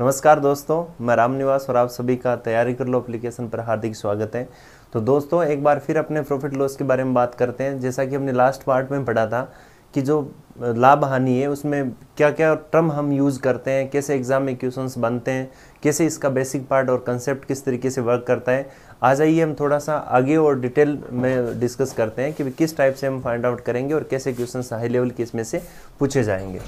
नमस्कार दोस्तों मैं राम निवास और आप सभी का तैयारी कर लो अप्लीकेशन पर हार्दिक स्वागत है तो दोस्तों एक बार फिर अपने प्रॉफिट लॉस के बारे में बात करते हैं जैसा कि हमने लास्ट पार्ट में पढ़ा था कि जो लाभ हानि है उसमें क्या क्या टर्म हम यूज़ करते हैं कैसे एग्ज़ाम में क्वेश्चंस बनते हैं कैसे इसका बेसिक पार्ट और कंसेप्ट किस तरीके से वर्क करता है आ जाइए हम थोड़ा सा आगे और डिटेल में डिस्कस करते हैं कि किस टाइप से हम फाइंड आउट करेंगे और कैसे क्वेश्चन हाई लेवल के इसमें से पूछे जाएंगे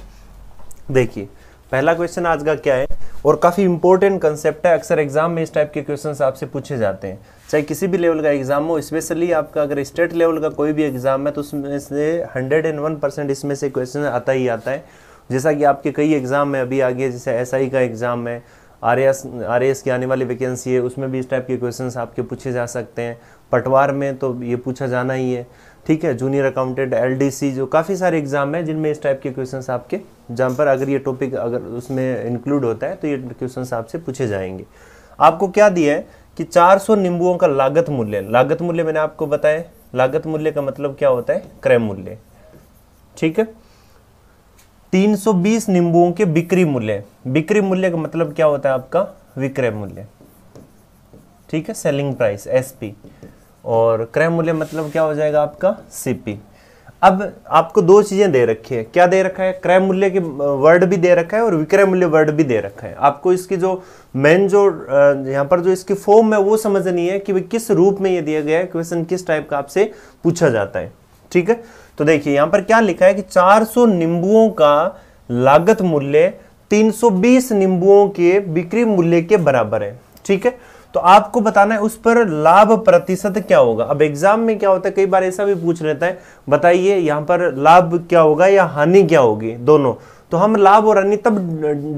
देखिए पहला क्वेश्चन आज का क्या है और काफ़ी इंपॉर्टेंट कंसेप्ट है अक्सर एग्जाम में इस टाइप के क्वेश्चंस आपसे पूछे जाते हैं चाहे किसी भी लेवल का एग्जाम हो स्पेशली आपका अगर स्टेट लेवल का कोई भी एग्जाम है तो उसमें से हंड्रेड एंड वन परसेंट इसमें से क्वेश्चन आता ही आता है जैसा कि आपके कई एग्जाम में अभी आगे जैसे एस का एग्जाम है आर एस आर एस की आने वाली वैकेंसी है उसमें भी इस टाइप के क्वेश्चन आपके पूछे जा सकते हैं पटवार में तो ये पूछा जाना ही है ठीक है जूनियर अकाउंटेंट एल जो काफ़ी सारे एग्जाम हैं जिनमें इस टाइप के क्वेश्चंस आपके एग्जाम पर अगर ये टॉपिक अगर उसमें इंक्लूड होता है तो ये क्वेश्चंस आपसे पूछे जाएंगे आपको क्या दिया है कि 400 नींबुओं का लागत मूल्य लागत मूल्य मैंने आपको बताया लागत मूल्य का मतलब क्या होता है क्रय मूल्य ठीक है 320 नींबुओं के बिक्री मूल्य बिक्री मूल्य का मतलब क्या होता है आपका विक्रय मूल्य ठीक है सेलिंग प्राइस एसपी और क्रय मूल्य मतलब क्या हो जाएगा आपका सीपी अब आपको दो चीज़ें दे रखी है क्या दे रखा है क्रय मूल्य के वर्ड भी दे रखा है और विक्रय मूल्य वर्ड भी दे रखा है आपको इसकी जो मेन जो यहाँ पर जो इसकी फॉर्म है वो समझनी है कि किस रूप में ये दिया गया है क्वेश्चन किस टाइप का आपसे पूछा जाता है ठीक है तो देखिए यहां पर क्या लिखा है कि चार नींबुओं का लागत मूल्य तीन नींबुओं के बिक्री मूल्य के बराबर है ठीक है तो आपको बताना है उस पर लाभ प्रतिशत क्या होगा अब एग्जाम में क्या होता है कई बार ऐसा भी पूछ लेता है बताइए यहां पर लाभ क्या होगा या हानि क्या होगी दोनों तो हम लाभ और हानि तब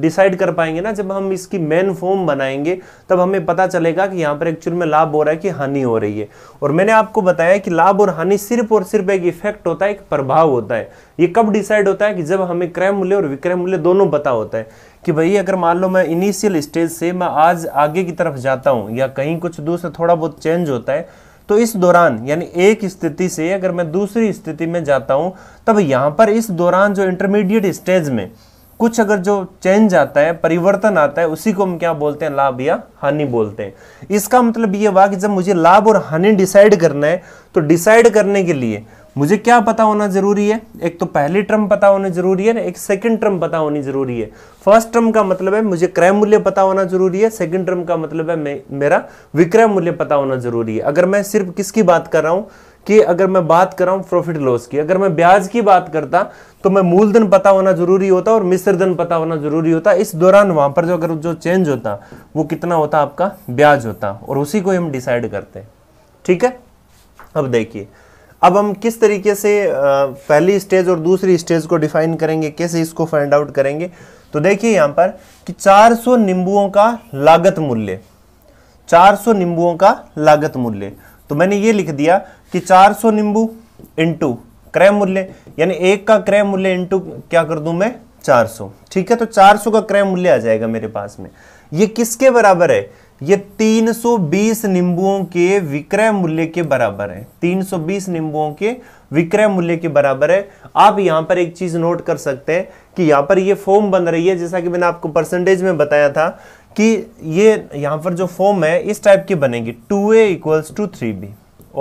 डिसाइड कर पाएंगे ना जब हम इसकी मेन फॉर्म बनाएंगे तब हमें पता चलेगा कि यहाँ पर एक्चुअल में लाभ हो रहा है कि हानि हो रही है और मैंने आपको बताया कि लाभ और हानि सिर्फ और सिर्फ एक इफेक्ट होता है एक प्रभाव होता है ये कब डिसाइड होता है कि जब हमें क्रय मूल्य और विक्रय मूल्य दोनों पता होता है कि भाई अगर मान लो मैं इनिशियल स्टेज से मैं आज आगे की तरफ जाता हूँ या कहीं कुछ दूसरा थोड़ा बहुत चेंज होता है तो इस दौरान यानी एक स्थिति से अगर मैं दूसरी स्थिति में जाता हूँ तब यहाँ पर इस दौरान जो इंटरमीडिएट स्टेज में कुछ अगर जो चेंज आता है परिवर्तन आता है उसी को हम क्या बोलते हैं लाभ या हानि बोलते हैं इसका मतलब ये हुआ कि जब मुझे लाभ और हानि डिसाइड करना है तो डिसाइड करने के लिए मुझे क्या पता होना जरूरी है एक तो पहली टर्म पता होना जरूरी है एक सेकंड टर्म पता होनी जरूरी है फर्स्ट टर्म का मतलब है मुझे क्रय मूल्य पता होना जरूरी है सेकंड टर्म का मतलब है मेरा विक्रय मूल्य पता होना जरूरी है अगर मैं सिर्फ किसकी बात कर रहा हूँ कि अगर मैं बात कर रहा हूँ प्रॉफिट लॉस की अगर मैं ब्याज की बात करता तो मैं मूलधन पता होना जरूरी होता और मिश्रधन पता होना जरूरी होता इस दौरान वहां पर जो अगर जो चेंज होता वो कितना होता आपका ब्याज होता और उसी को हम डिसाइड करते ठीक है अब देखिए अब हम किस तरीके से पहली स्टेज और दूसरी स्टेज को डिफाइन करेंगे कैसे इसको फाइंड आउट करेंगे तो देखिए यहां पर कि 400 नींबुओं का लागत मूल्य 400 नींबुओं का लागत मूल्य तो मैंने ये लिख दिया कि 400 नींबू इंटू क्रय मूल्य यानी एक का क्रय मूल्य इंटू क्या कर दू मैं 400 ठीक है तो 400 का क्रय मूल्य आ जाएगा मेरे पास में ये किसके बराबर है ये 320 नींबुओं के विक्रय मूल्य के बराबर है 320 नींबुओं के विक्रय मूल्य के बराबर है आप यहां पर एक चीज नोट कर सकते हैं कि यहां पर ये फॉर्म बन रही है जैसा कि मैंने आपको परसेंटेज में बताया था कि ये यहां पर जो फॉर्म है इस टाइप की बनेगी two A equals to three B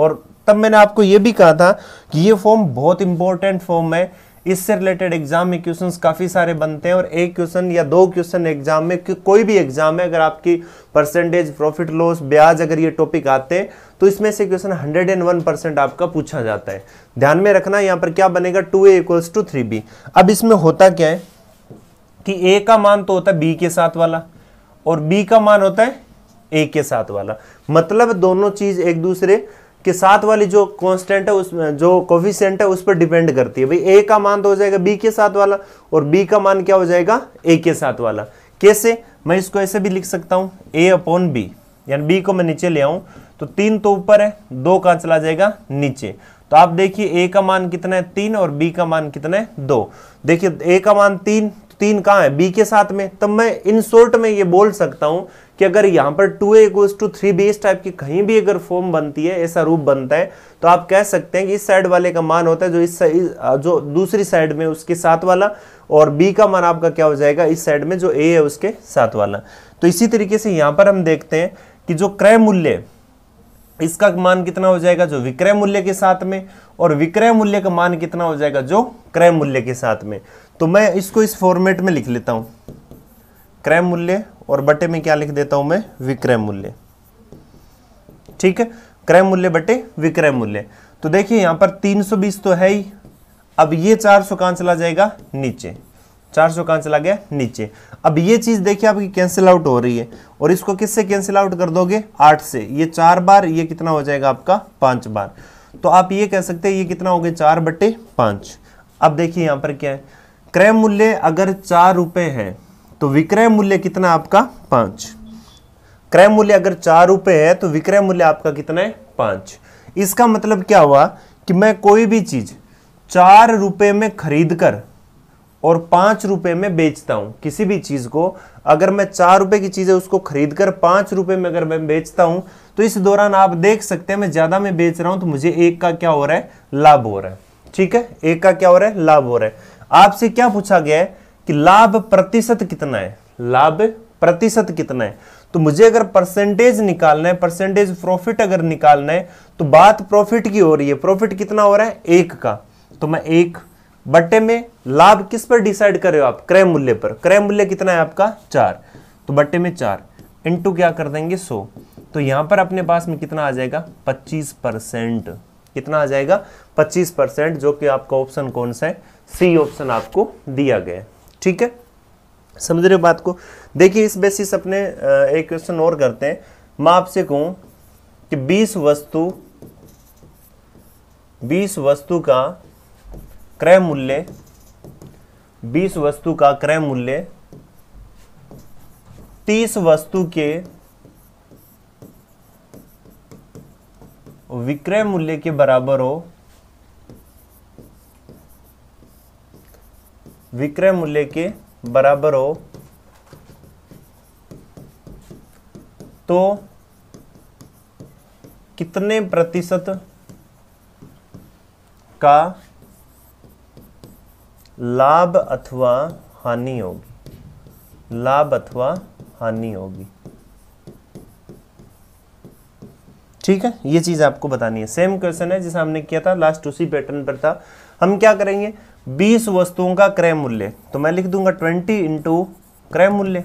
और तब मैंने आपको ये भी कहा था कि ये फॉर्म बहुत इंपॉर्टेंट फॉर्म है इससे रिलेटेड एग्जाम में क्वेश्चन काफ़ी सारे बनते हैं और एक क्वेश्चन या दो क्वेश्चन एग्जाम में कोई भी एग्जाम है अगर आपकी परसेंटेज प्रॉफिट लॉस ब्याज अगर ये टॉपिक आते हैं तो इसमें से क्वेश्चन 101 परसेंट आपका पूछा जाता है ध्यान में रखना यहाँ पर क्या बनेगा two equals to three B अब इसमें होता क्या है कि ए का मान तो होता है बी के साथ वाला और बी का मान होता है ए के साथ वाला मतलब दोनों चीज एक दूसरे कि सात वाली जो कॉन्स्टेंट है उसमें जो कॉफिशेंट है उस पर डिपेंड करती है भाई ए का मान तो हो जाएगा बी के साथ वाला और बी का मान क्या हो जाएगा ए के साथ वाला कैसे मैं इसको ऐसे भी लिख सकता हूँ ए अपॉन बी यानी बी को मैं नीचे ले आऊँ तो तीन तो ऊपर है दो कहाँ चला जाएगा नीचे तो आप देखिए ए का मान कितना है तीन और बी का मान कितना है दो देखिए ए का मान तीन तीन कहाँ है बी के साथ में तब तो मैं इन शोर्ट में ये बोल सकता हूँ कि अगर यहां पर two A two three B इस टाइप की कहीं भी अगर फॉर्म बनती है ऐसा रूप बनता है तो आप कह सकते हैं कि इस साइड वाले का मान होता है जो इस जो दूसरी साइड में उसके साथ वाला और बी का मान आपका क्या हो जाएगा इस साइड में जो ए है उसके साथ वाला तो इसी तरीके से यहां पर हम देखते हैं कि जो क्रय मूल्य इसका मान कितना हो जाएगा जो विक्रय मूल्य के साथ में और विक्रय मूल्य का मान कितना हो जाएगा जो क्रय मूल्य के साथ में तो मैं इसको इस फॉर्मेट में लिख लेता हूं क्रय मूल्य और बटे में क्या लिख देता हूं मैं विक्रय मूल्य ठीक है क्रय मूल्य बटे विक्रय मूल्य तो देखिए यहां पर 320 तो है ही अब ये 400 कहां चला जाएगा नीचे 400 कहां चला गया नीचे अब ये चीज देखिए आपकी कैंसिल आउट हो रही है और इसको किससे कैंसिल आउट कर दोगे आठ से ये चार बार ये कितना हो जाएगा आपका पांच बार तो आप ये कह सकते हैं ये कितना हो गया चार बटे पांच अब देखिए यहां पर क्या है क्रय मूल्य अगर चार रुपए है तो विक्रय मूल्य कितना आपका पांच क्रय मूल्य अगर चार रुपए है तो विक्रय मूल्य आपका कितना है पांच इसका मतलब क्या हुआ कि मैं कोई भी चीज़ चार रुपए में खरीद कर और पांच रुपए में बेचता हूं किसी भी चीज़ को अगर मैं चार रुपए की चीज़ है उसको खरीद कर पांच रुपए में अगर मैं बेचता हूं तो इस दौरान आप देख सकते हैं मैं ज़्यादा में बेच रहा हूं तो मुझे एक का क्या हो रहा है लाभ हो रहा है ठीक है एक का क्या हो रहा है लाभ हो रहा है आपसे क्या पूछा गया है कि लाभ प्रतिशत कितना है लाभ प्रतिशत कितना है तो मुझे अगर परसेंटेज निकालना है परसेंटेज प्रॉफिट अगर निकालना है तो बात प्रॉफिट की हो रही है प्रॉफिट कितना हो रहा है एक का तो मैं एक बट्टे में लाभ किस पर डिसाइड कर रहे हो आप क्रय मूल्य पर क्रय मूल्य कितना है आपका चार तो बट्टे में चार इंटू क्या कर देंगे सो तो यहां पर अपने पास में कितना आ जाएगा पच्चीस परसेंट कितना आ जाएगा पच्चीस परसेंट जो कि आपका ऑप्शन कौन सा है सी ऑप्शन आपको दिया गया है ठीक है समझ रहे हो बात को देखिए इस बेसिस अपने एक क्वेश्चन और करते हैं मैं आपसे कहूं कि 20 वस्तु 20 वस्तु का क्रय मूल्य 20 वस्तु का क्रय मूल्य 30 वस्तु के विक्रय मूल्य के बराबर हो विक्रय मूल्य के बराबर हो तो कितने प्रतिशत का लाभ अथवा हानि होगी लाभ अथवा हानि होगी ठीक है ये चीज आपको बतानी है सेम क्वेश्चन है जिसे हमने किया था लास्ट उसी पैटर्न पर था हम क्या करेंगे बीस वस्तुओं का क्रय मूल्य तो मैं लिख दूंगा ट्वेंटी इंटू क्रय मूल्य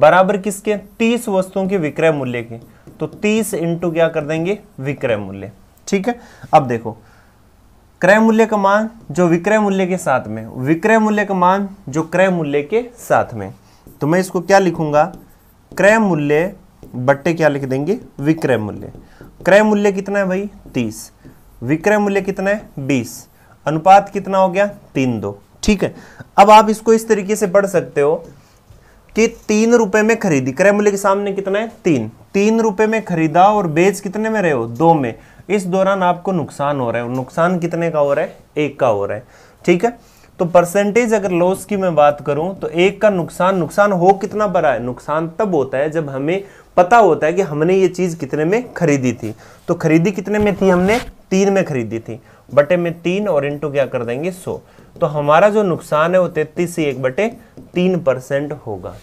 बराबर किसके तीस वस्तुओं के विक्रय मूल्य के तो तीस इंटू क्या कर देंगे विक्रय मूल्य ठीक है अब देखो क्रय मूल्य का मान जो विक्रय मूल्य के साथ में विक्रय मूल्य का मान जो क्रय मूल्य के साथ में तो मैं इसको क्या लिखूंगा क्रय मूल्य बट्टे क्या लिख देंगे विक्रय मूल्य क्रय मूल्य कितना है भाई तीस विक्रय मूल्य कितना है बीस अनुपात कितना हो गया तीन दो ठीक है अब आप इसको इस तरीके से पढ़ सकते हो कि तीन रुपए में खरीदी क्रय मूल्य के सामने कितना है तीन तीन रुपए में खरीदा और बेच कितने में रहे हो दो में इस दौरान आपको नुकसान हो रहा है नुकसान कितने का हो रहा है एक का हो रहा है ठीक है तो परसेंटेज अगर लॉस की मैं बात करूं तो एक का नुकसान नुकसान हो कितना बड़ा है नुकसान तब होता है जब हमें पता होता है कि हमने ये चीज़ कितने में खरीदी थी तो खरीदी कितने में थी हमने तीन में खरीदी थी बटे में तीन और इंटू क्या कर देंगे सो तो हमारा जो नुकसान है वो तैतीस सी एक बटे तीन परसेंट होगा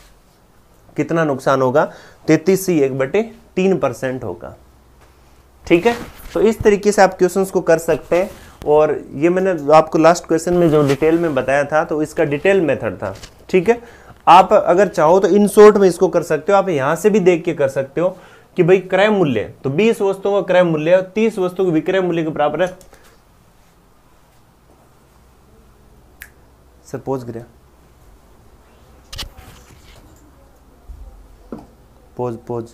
कितना नुकसान होगा तैतीस सी एक बटे तीन परसेंट होगा ठीक है तो इस तरीके से आप क्वेश्चंस को कर सकते हैं और ये मैंने आपको लास्ट क्वेश्चन में जो डिटेल में बताया था तो इसका डिटेल मेथड था ठीक है आप अगर चाहो तो इन शॉर्ट में इसको कर सकते हो आप यहां से भी देख के कर सकते हो कि भाई क्रय मूल्य तो 20 वस्तुओं का क्रय मूल्य और 30 वस्तुओं के विक्रय मूल्य के बराबर है सर पोज गिरा पोज पोज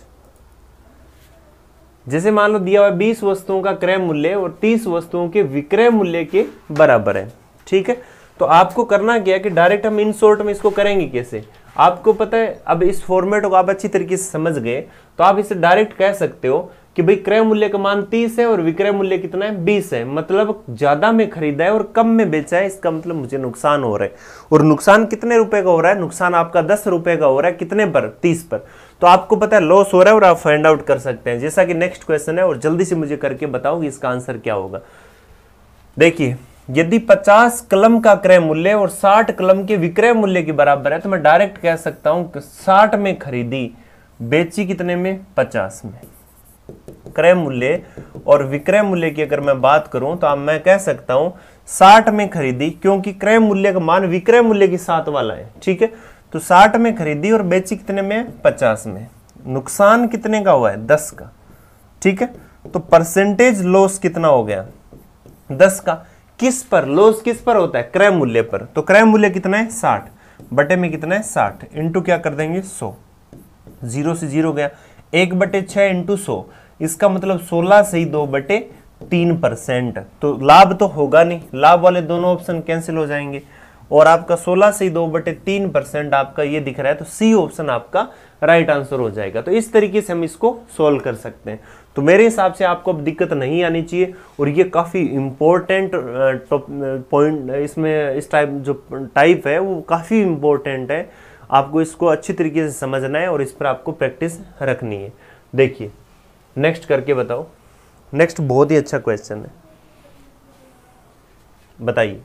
जैसे मान लो दिया हुआ बीस वस्तुओं का क्रय मूल्य और तीस वस्तुओं के विक्रय मूल्य के बराबर है ठीक है तो आपको करना क्या कि डायरेक्ट हम इन शॉर्ट में इसको करेंगे कैसे आपको पता है अब इस फॉर्मेट को आप अच्छी तरीके से समझ गए तो आप इसे डायरेक्ट कह सकते हो कि भाई क्रय मूल्य का मान तीस है और विक्रय मूल्य कितना है बीस है मतलब ज्यादा में खरीदा है और कम में बेचा है इसका मतलब मुझे नुकसान हो रहा है और नुकसान कितने रुपए का हो रहा है नुकसान आपका दस रुपए का हो रहा है कितने पर तीस पर तो आपको पता है लॉस हो रहा है और आप फाइंड आउट कर सकते हैं जैसा कि नेक्स्ट क्वेश्चन है और जल्दी से मुझे करके बताओ कि इसका आंसर क्या होगा देखिए यदि 50 कलम का क्रय मूल्य और 60 कलम के विक्रय मूल्य के बराबर है तो मैं डायरेक्ट कह सकता हूं 60 में खरीदी बेची कितने में 50 में क्रय मूल्य और विक्रय मूल्य की अगर मैं बात करूं तो मैं कह सकता हूं साठ में खरीदी क्योंकि क्रय मूल्य का मान विक्रय मूल्य के साथ वाला है ठीक है तो साठ में खरीदी और बेची कितने में पचास में नुकसान कितने का हुआ है दस का ठीक है तो परसेंटेज लॉस कितना हो गया दस का किस पर लॉस किस पर होता है क्रय मूल्य पर तो क्रय मूल्य कितना है साठ बटे में कितना है साठ इंटू क्या कर देंगे सो जीरो से जीरो गया एक बटे छह इंटू सौ इसका मतलब 16 से ही दो बटे तीन परसेंट तो लाभ तो होगा नहीं लाभ वाले दोनों ऑप्शन कैंसिल हो जाएंगे और आपका 16 से ही दो बटे तीन परसेंट आपका ये दिख रहा है तो सी ऑप्शन आपका राइट आंसर हो जाएगा तो इस तरीके से हम इसको सोल्व कर सकते हैं तो मेरे हिसाब से आपको अब दिक्कत नहीं आनी चाहिए और ये काफ़ी इम्पोर्टेंट पॉइंट इसमें इस टाइप जो टाइप है वो काफ़ी इम्पोर्टेंट है आपको इसको अच्छी तरीके से समझना है और इस पर आपको प्रैक्टिस रखनी है देखिए नेक्स्ट करके बताओ नेक्स्ट बहुत ही अच्छा क्वेश्चन है बताइए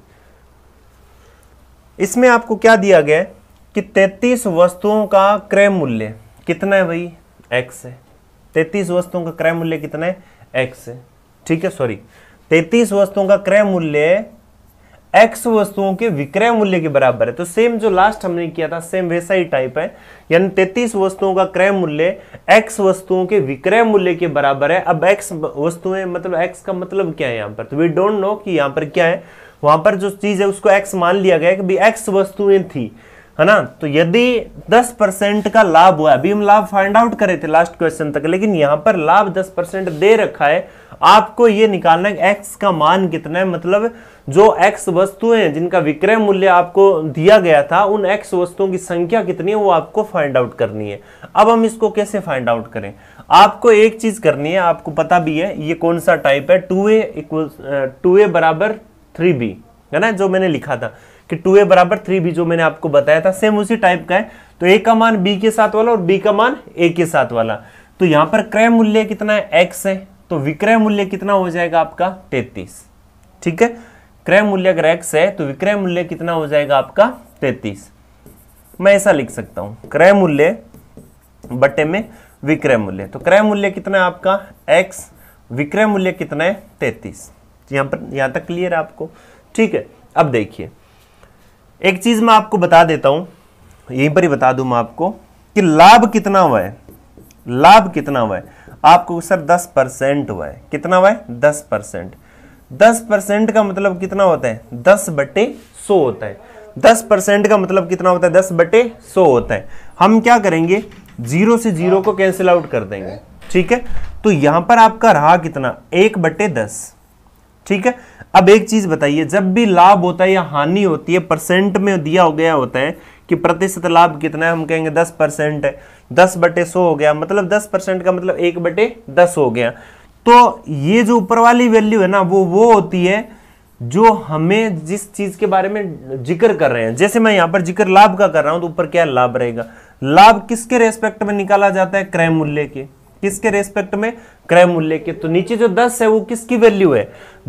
इसमें आपको क्या दिया गया कि 33 वस्तुओं का क्रय मूल्य कितना है भाई एक्स है 33 वस्तुओं का क्रय मूल्य कितना है एक्स है ठीक है सॉरी 33 वस्तुओं का क्रय मूल्य एक्स वस्तुओं के विक्रय मूल्य के बराबर है तो सेम जो लास्ट हमने किया था सेम वैसा ही टाइप है यानी तैतीस वस्तुओं का क्रय मूल्य एक्स वस्तुओं के विक्रय मूल्य के बराबर है अब एक्स वस्तुएं मतलब एक्स का मतलब क्या है यहाँ पर तो वी डोंट नो कि यहाँ पर क्या है वहां पर जो चीज है उसको एक्स मान लिया गया कि एक्स वस्तुएं थी है ना तो यदि 10 परसेंट का लाभ हुआ अभी हम लाभ फाइंड आउट करे थे लास्ट क्वेश्चन तक लेकिन यहां पर लाभ 10 परसेंट दे रखा है आपको ये निकालना है एक्स का मान कितना है मतलब जो एक्स वस्तुएं जिनका विक्रय मूल्य आपको दिया गया था उन एक्स वस्तुओं की संख्या कितनी है वो आपको फाइंड आउट करनी है अब हम इसको कैसे फाइंड आउट करें आपको एक चीज करनी है आपको पता भी है ये कौन सा टाइप है टू ए टू ए बराबर थ्री बी है ना जो मैंने लिखा था कि टू ए बराबर थ्री बी जो मैंने आपको बताया था सेम उसी टाइप का है तो ए का मान बी के साथ वाला और बी का मान ए के साथ वाला तो यहां पर क्रय मूल्य कितना है एक्स है तो विक्रय मूल्य कितना हो जाएगा आपका तैतीस ठीक है क्रय मूल्य अगर एक्स है तो विक्रय मूल्य कितना हो जाएगा आपका तैतीस मैं ऐसा लिख सकता हूं क्रय मूल्य बटे में विक्रय मूल्य तो क्रय मूल्य कितना है आपका एक्स विक्रय मूल्य कितना है तैतीस यहां पर यहां तक क्लियर है आपको ठीक है अब देखिए एक चीज़ मैं आपको बता देता हूं यहीं पर ही बता दू मैं आपको कि लाभ कितना हुआ है लाभ कितना हुआ है आपको सर दस परसेंट हुआ है कितना हुआ है दस परसेंट दस परसेंट का मतलब कितना होता है दस बटे सो होता है दस परसेंट का मतलब कितना होता है दस बटे सो होता है हम क्या करेंगे जीरो से जीरो को कैंसिल आउट कर देंगे ठीक है तो यहां पर आपका रहा कितना एक बटे दस ठीक है अब एक चीज बताइए जब भी लाभ होता है या हानि होती है परसेंट में दिया हो गया होता है कि प्रतिशत लाभ कितना है हम कहेंगे दस परसेंट है दस बटे सो हो गया मतलब दस परसेंट का मतलब एक बटे दस हो गया तो ये जो ऊपर वाली वैल्यू है ना वो वो होती है जो हमें जिस चीज के बारे में जिक्र कर रहे हैं जैसे मैं यहां पर जिक्र लाभ का कर रहा हूं तो ऊपर क्या लाभ रहेगा लाभ किसके रेस्पेक्ट में निकाला जाता है क्रय मूल्य के किसके रेस्पेक्ट में क्रय मूल्य के तो नीचे जो दस है वो किसकी वैल्यू है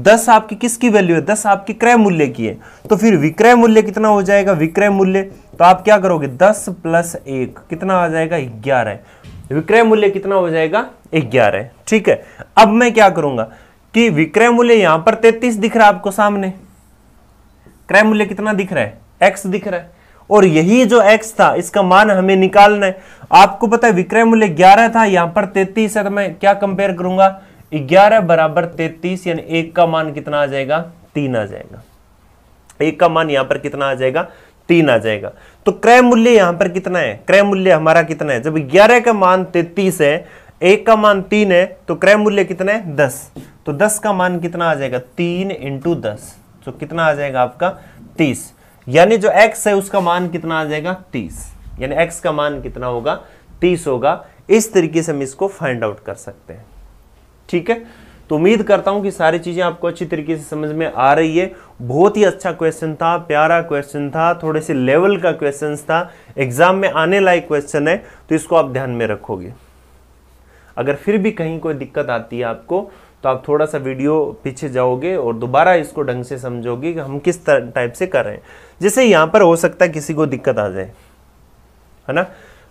दस आपकी किसकी वैल्यू है दस आपकी क्रय मूल्य की है तो फिर विक्रय मूल्य कितना हो जाएगा विक्रय मूल्य तो आप क्या करोगे दस प्लस एक कितना आ जाएगा ग्यारह विक्रय मूल्य कितना हो जाएगा ग्यारह ठीक है अब मैं क्या करूंगा कि विक्रय मूल्य यहां पर तैतीस दिख रहा है आपको सामने क्रय मूल्य कितना दिख रहा है एक्स दिख रहा है और यही जो x था इसका मान हमें निकालना है आपको पता है विक्रय मूल्य ग्यारह था यहां पर तैतीस है तो मैं क्या कंपेयर करूंगा ग्यारह बराबर तैतीस यानी एक का मान कितना आ जाएगा तीन आ जाएगा एक का मान यहां पर कितना आ जाएगा तीन आ जाएगा तो क्रय मूल्य यहां पर कितना है क्रय मूल्य हमारा कितना है जब ग्यारह का मान तैतीस है एक का मान तीन है तो क्रय मूल्य कितना है दस तो दस का मान कितना आ जाएगा तीन इंटू दस तो कितना आ जाएगा आपका तीस यानी जो x है उसका मान कितना आ जाएगा तीस यानी x का मान कितना होगा तीस होगा इस तरीके से हम इसको फाइंड आउट कर सकते हैं ठीक है तो उम्मीद करता हूं कि सारी चीज़ें आपको अच्छी तरीके से समझ में आ रही है बहुत ही अच्छा क्वेश्चन था प्यारा क्वेश्चन था थोड़े से लेवल का क्वेश्चन था एग्जाम में आने लायक क्वेश्चन है तो इसको आप ध्यान में रखोगे अगर फिर भी कहीं कोई दिक्कत आती है आपको तो आप थोड़ा सा वीडियो पीछे जाओगे और दोबारा इसको ढंग से समझोगे कि हम किस टाइप से कर रहे हैं जैसे यहाँ पर हो सकता है किसी को दिक्कत आ जाए है ना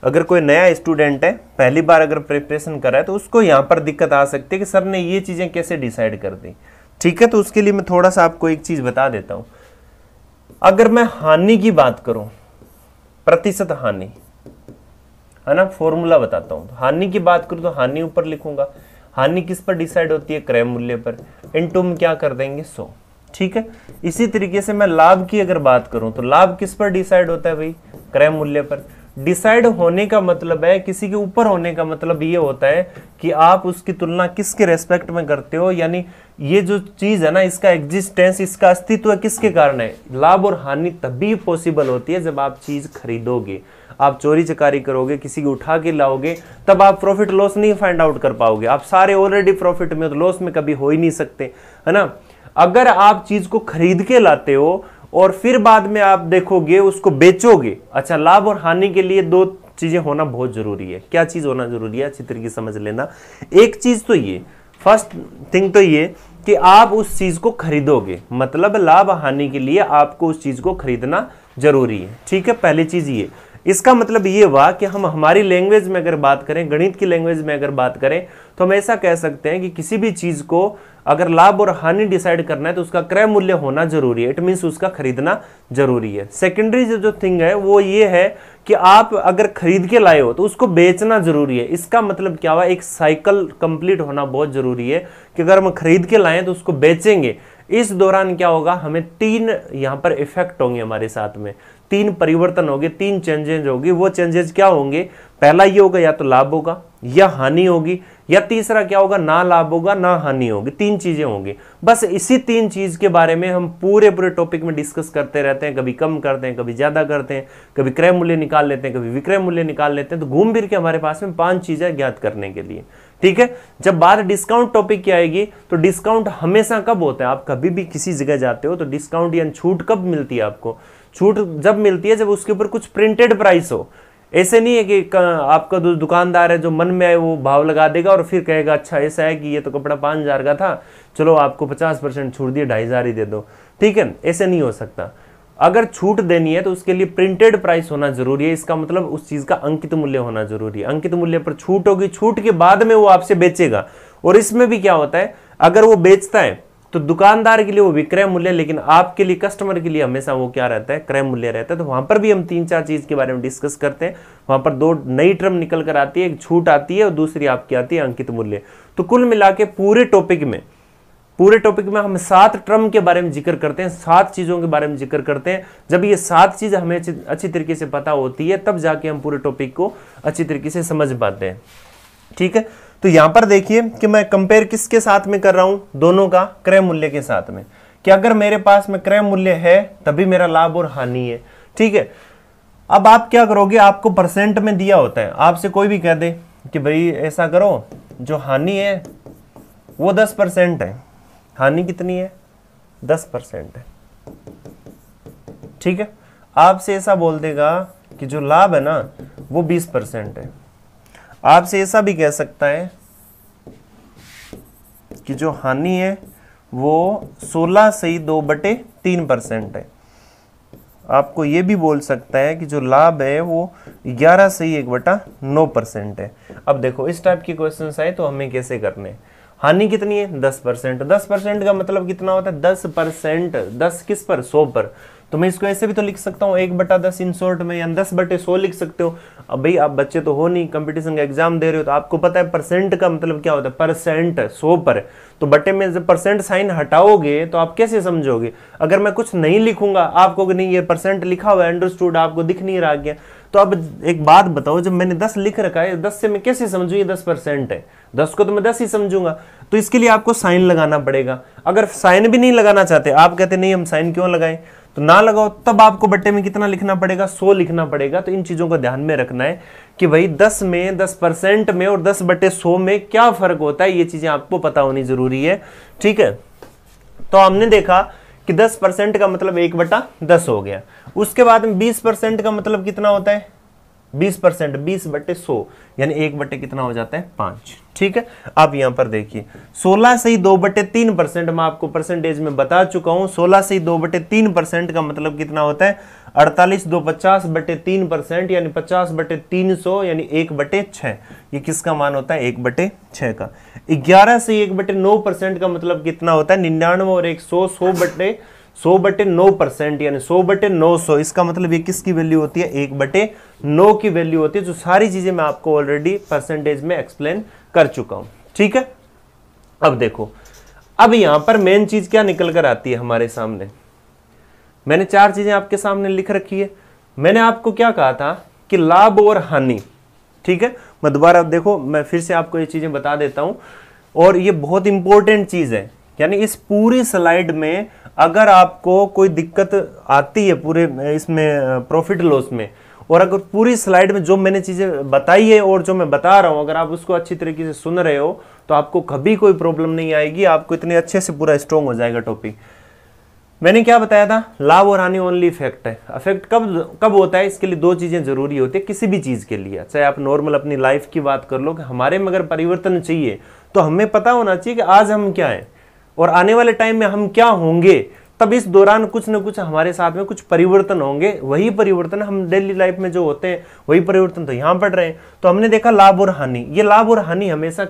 अगर कोई नया स्टूडेंट है पहली बार अगर प्रिपरेशन कर रहा है तो उसको यहाँ पर दिक्कत आ सकती है कि सर ने ये चीज़ें कैसे डिसाइड कर दी ठीक है तो उसके लिए मैं थोड़ा सा आपको एक चीज़ बता देता हूँ अगर मैं हानि की बात करूँ प्रतिशत हानि है ना फॉर्मूला बताता हूँ हानि की बात करूँ तो हानि ऊपर लिखूंगा हानि किस पर डिसाइड होती है क्रय मूल्य पर इन में क्या कर देंगे सो ठीक है इसी तरीके से मैं लाभ की अगर बात करूं तो लाभ किस पर डिसाइड होता है भाई क्रय मूल्य पर डिसाइड होने का मतलब है किसी के ऊपर होने का मतलब ये होता है कि आप उसकी तुलना किसके रेस्पेक्ट में करते हो यानी ये जो चीज़ है ना इसका एग्जिस्टेंस इसका अस्तित्व किसके कारण है लाभ और हानि तभी पॉसिबल होती है जब आप चीज़ खरीदोगे आप चोरी चकारी करोगे किसी को उठा के लाओगे तब आप प्रॉफिट लॉस नहीं फाइंड आउट कर पाओगे आप सारे ऑलरेडी प्रॉफिट में तो लॉस में कभी हो ही नहीं सकते है ना अगर आप चीज़ को खरीद के लाते हो और फिर बाद में आप देखोगे उसको बेचोगे अच्छा लाभ और हानि के लिए दो चीज़ें होना बहुत ज़रूरी है क्या चीज़ होना ज़रूरी है अच्छी तरीके समझ लेना एक चीज़ तो ये फर्स्ट थिंग तो ये कि आप उस चीज़ को खरीदोगे मतलब लाभ हानि के लिए आपको उस चीज़ को खरीदना जरूरी है ठीक है पहली चीज़ ये इसका मतलब ये हुआ कि हम हमारी लैंग्वेज में अगर बात करें गणित की लैंग्वेज में अगर बात करें तो हम ऐसा कह सकते हैं कि किसी भी चीज़ को अगर लाभ और हानि डिसाइड करना है तो उसका क्रय मूल्य होना जरूरी है इट मीन्स उसका खरीदना जरूरी है सेकेंडरी जो जो थिंग है वो ये है कि आप अगर खरीद के लाए हो तो उसको बेचना जरूरी है इसका मतलब क्या हुआ एक साइकिल कंप्लीट होना बहुत जरूरी है कि अगर हम खरीद के लाएं तो उसको बेचेंगे इस दौरान क्या होगा हमें तीन यहाँ पर इफेक्ट होंगे हमारे साथ में तीन परिवर्तन होंगे तीन चेंजेज होगी वो चेंजेज क्या होंगे पहला ये होगा या तो लाभ होगा या हानि होगी या तीसरा क्या होगा ना लाभ होगा ना हानि होगी तीन चीज़ें होंगी बस इसी तीन चीज़ के बारे में हम पूरे पूरे टॉपिक में डिस्कस करते रहते हैं कभी कम करते हैं कभी ज़्यादा करते हैं कभी क्रय मूल्य निकाल लेते हैं कभी विक्रय मूल्य निकाल लेते हैं तो घूम फिर के हमारे पास में पांच चीज़ें ज्ञात करने के लिए ठीक है जब बात डिस्काउंट टॉपिक की आएगी तो डिस्काउंट हमेशा कब होता है आप कभी भी किसी जगह जाते हो तो डिस्काउंट या छूट कब मिलती है आपको छूट जब मिलती है जब उसके ऊपर कुछ प्रिंटेड प्राइस हो ऐसे नहीं है कि आपका जो दुकानदार है जो मन में आए वो भाव लगा देगा और फिर कहेगा अच्छा ऐसा है कि ये तो कपड़ा पाँच हज़ार का था चलो आपको पचास परसेंट छूट दिए ढाई हज़ार ही दे दो ठीक है ऐसे नहीं हो सकता अगर छूट देनी है तो उसके लिए प्रिंटेड प्राइस होना जरूरी है इसका मतलब उस चीज़ का अंकित मूल्य होना जरूरी है अंकित मूल्य पर छूट होगी छूट के बाद में वो आपसे बेचेगा और इसमें भी क्या होता है अगर वो बेचता है तो दुकानदार के लिए वो विक्रय मूल्य लेकिन आपके लिए कस्टमर के लिए हमेशा वो क्या रहता है क्रय मूल्य रहता है तो वहां पर भी हम तीन चार चीज के बारे में डिस्कस करते हैं वहां पर दो नई टर्म निकल कर आती है एक छूट आती है और दूसरी आपकी आती है अंकित मूल्य तो कुल मिला पूरे टॉपिक में पूरे टॉपिक में हम सात ट्रम के बारे में जिक्र करते हैं सात चीज़ों के बारे में जिक्र करते हैं जब ये सात चीज़ हमें अच्छी तरीके से पता होती है तब जाके हम पूरे टॉपिक को अच्छी तरीके से समझ पाते हैं ठीक है तो यहां पर देखिए कि मैं कंपेयर किसके साथ में कर रहा हूं दोनों का क्रय मूल्य के साथ में कि अगर मेरे पास में क्रय मूल्य है तभी मेरा लाभ और हानि है ठीक है अब आप क्या करोगे आपको परसेंट में दिया होता है आपसे कोई भी कह दे कि भाई ऐसा करो जो हानि है वो दस परसेंट है हानि कितनी है दस परसेंट है ठीक है आपसे ऐसा बोल देगा कि जो लाभ है ना वो बीस परसेंट है आपसे ऐसा भी कह सकता है कि जो हानि है वो 16 से ही दो बटे तीन परसेंट है आपको ये भी बोल सकता है कि जो लाभ है वो 11 से ही एक बटा नौ परसेंट है अब देखो इस टाइप के क्वेश्चन आए तो हमें कैसे करने हानि कितनी है 10 परसेंट दस परसेंट का मतलब कितना होता है 10 परसेंट दस किस पर सौ पर तो मैं इसको ऐसे भी तो लिख सकता हूँ एक बटा दस इन शॉर्ट में या दस बटे सौ लिख सकते हो अब भाई आप बच्चे तो हो नहीं कंपटीशन का एग्जाम दे रहे हो तो आपको पता है परसेंट का मतलब क्या होता है परसेंट सौ पर तो बटे में जब परसेंट साइन हटाओगे तो आप कैसे समझोगे अगर मैं कुछ नहीं लिखूंगा आपको नहीं ये परसेंट लिखा हुआ है अंडरस्टूड आपको दिख नहीं रहा गया तो अब एक बात बताओ जब मैंने दस लिख रखा है दस से मैं कैसे समझू ये दस परसेंट है दस को तो मैं दस ही समझूंगा तो इसके लिए आपको साइन लगाना पड़ेगा अगर साइन भी नहीं लगाना चाहते आप कहते नहीं हम साइन क्यों लगाएं तो ना लगाओ तब आपको बट्टे में कितना लिखना पड़ेगा सो लिखना पड़ेगा तो इन चीज़ों को ध्यान में रखना है कि भाई दस में दस परसेंट में और दस बटे सो में क्या फ़र्क होता है ये चीज़ें आपको पता होनी ज़रूरी है ठीक है तो हमने देखा कि दस परसेंट का मतलब एक बटा दस हो गया उसके बाद में बीस परसेंट का मतलब कितना होता है बीस परसेंट बीस बटे सो यानी एक बटे कितना हो जाता है पांच ठीक है अब यहां पर देखिए सोलह से ही दो बटे तीन परसेंट मैं आपको परसेंटेज में बता चुका हूं सोलह से ही दो बटे तीन परसेंट का मतलब कितना होता है अड़तालीस दो पचास बटे तीन परसेंट यानी पचास बटे तीन सौ यानी एक बटे छः ये किसका मान होता है एक बटे छः का ग्यारह से एक बटे नौ परसेंट का मतलब कितना होता है निन्यानवे और एक सौ सौ बटे सो बटे नौ परसेंट यानी सो बटे नौ सौ इसका मतलब ये किसकी वैल्यू होती है एक बटे नौ की वैल्यू होती है जो सारी चीज़ें मैं आपको ऑलरेडी परसेंटेज में एक्सप्लेन कर चुका हूं ठीक है अब देखो अब यहां पर मेन चीज़ क्या निकल कर आती है हमारे सामने मैंने चार चीज़ें आपके सामने लिख रखी है मैंने आपको क्या कहा था कि लाभ और हानि ठीक है मैं दोबारा देखो मैं फिर से आपको ये चीज़ें बता देता हूं और ये बहुत इंपॉर्टेंट चीज़ है यानी इस पूरी स्लाइड में अगर आपको कोई दिक्कत आती है पूरे इसमें प्रॉफिट लॉस में और अगर पूरी स्लाइड में जो मैंने चीज़ें बताई है और जो मैं बता रहा हूं अगर आप उसको अच्छी तरीके से सुन रहे हो तो आपको कभी कोई प्रॉब्लम नहीं आएगी आपको इतने अच्छे से पूरा स्ट्रॉन्ग हो जाएगा टॉपिक मैंने क्या बताया था लाभ और हानि ओनली इफेक्ट है अफेक्ट कब कब होता है इसके लिए दो चीज़ें ज़रूरी होती है किसी भी चीज़ के लिए चाहे आप नॉर्मल अपनी लाइफ की बात कर लो कि हमारे में अगर परिवर्तन चाहिए तो हमें पता होना चाहिए कि आज हम क्या हैं और आने वाले टाइम में हम क्या होंगे तब इस दौरान कुछ न कुछ हमारे साथ में कुछ परिवर्तन होंगे वही परिवर्तन हम डेली लाइफ में जो होते हैं वही परिवर्तन तो यहाँ पड़ रहे हैं तो हमने देखा लाभ और हानि ये लाभ और हानि हमेशा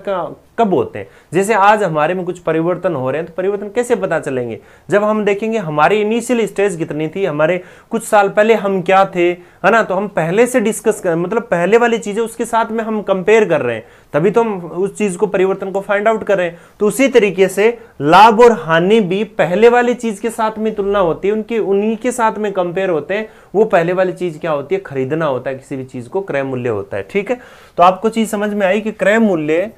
कब होते हैं जैसे आज हमारे में कुछ परिवर्तन हो रहे हैं तो परिवर्तन कैसे पता चलेंगे जब हम देखेंगे हमारी इनिशियल स्टेज कितनी थी हमारे कुछ साल पहले हम क्या थे है ना तो हम पहले से डिस्कस कर मतलब पहले वाली चीज़ें उसके साथ में हम कंपेयर कर रहे हैं तभी तो हम उस चीज़ को परिवर्तन को फाइंड आउट कर रहे हैं तो उसी तरीके से लाभ और हानि भी पहले वाली चीज़ के साथ में तुलना होती है उनकी उन्हीं के साथ में कंपेयर होते हैं वो पहले वाली चीज़ क्या होती है खरीदना होता है किसी भी चीज़ को क्रय मूल्य होता है ठीक है तो आपको चीज समझ में आई कि क्रय मूल्य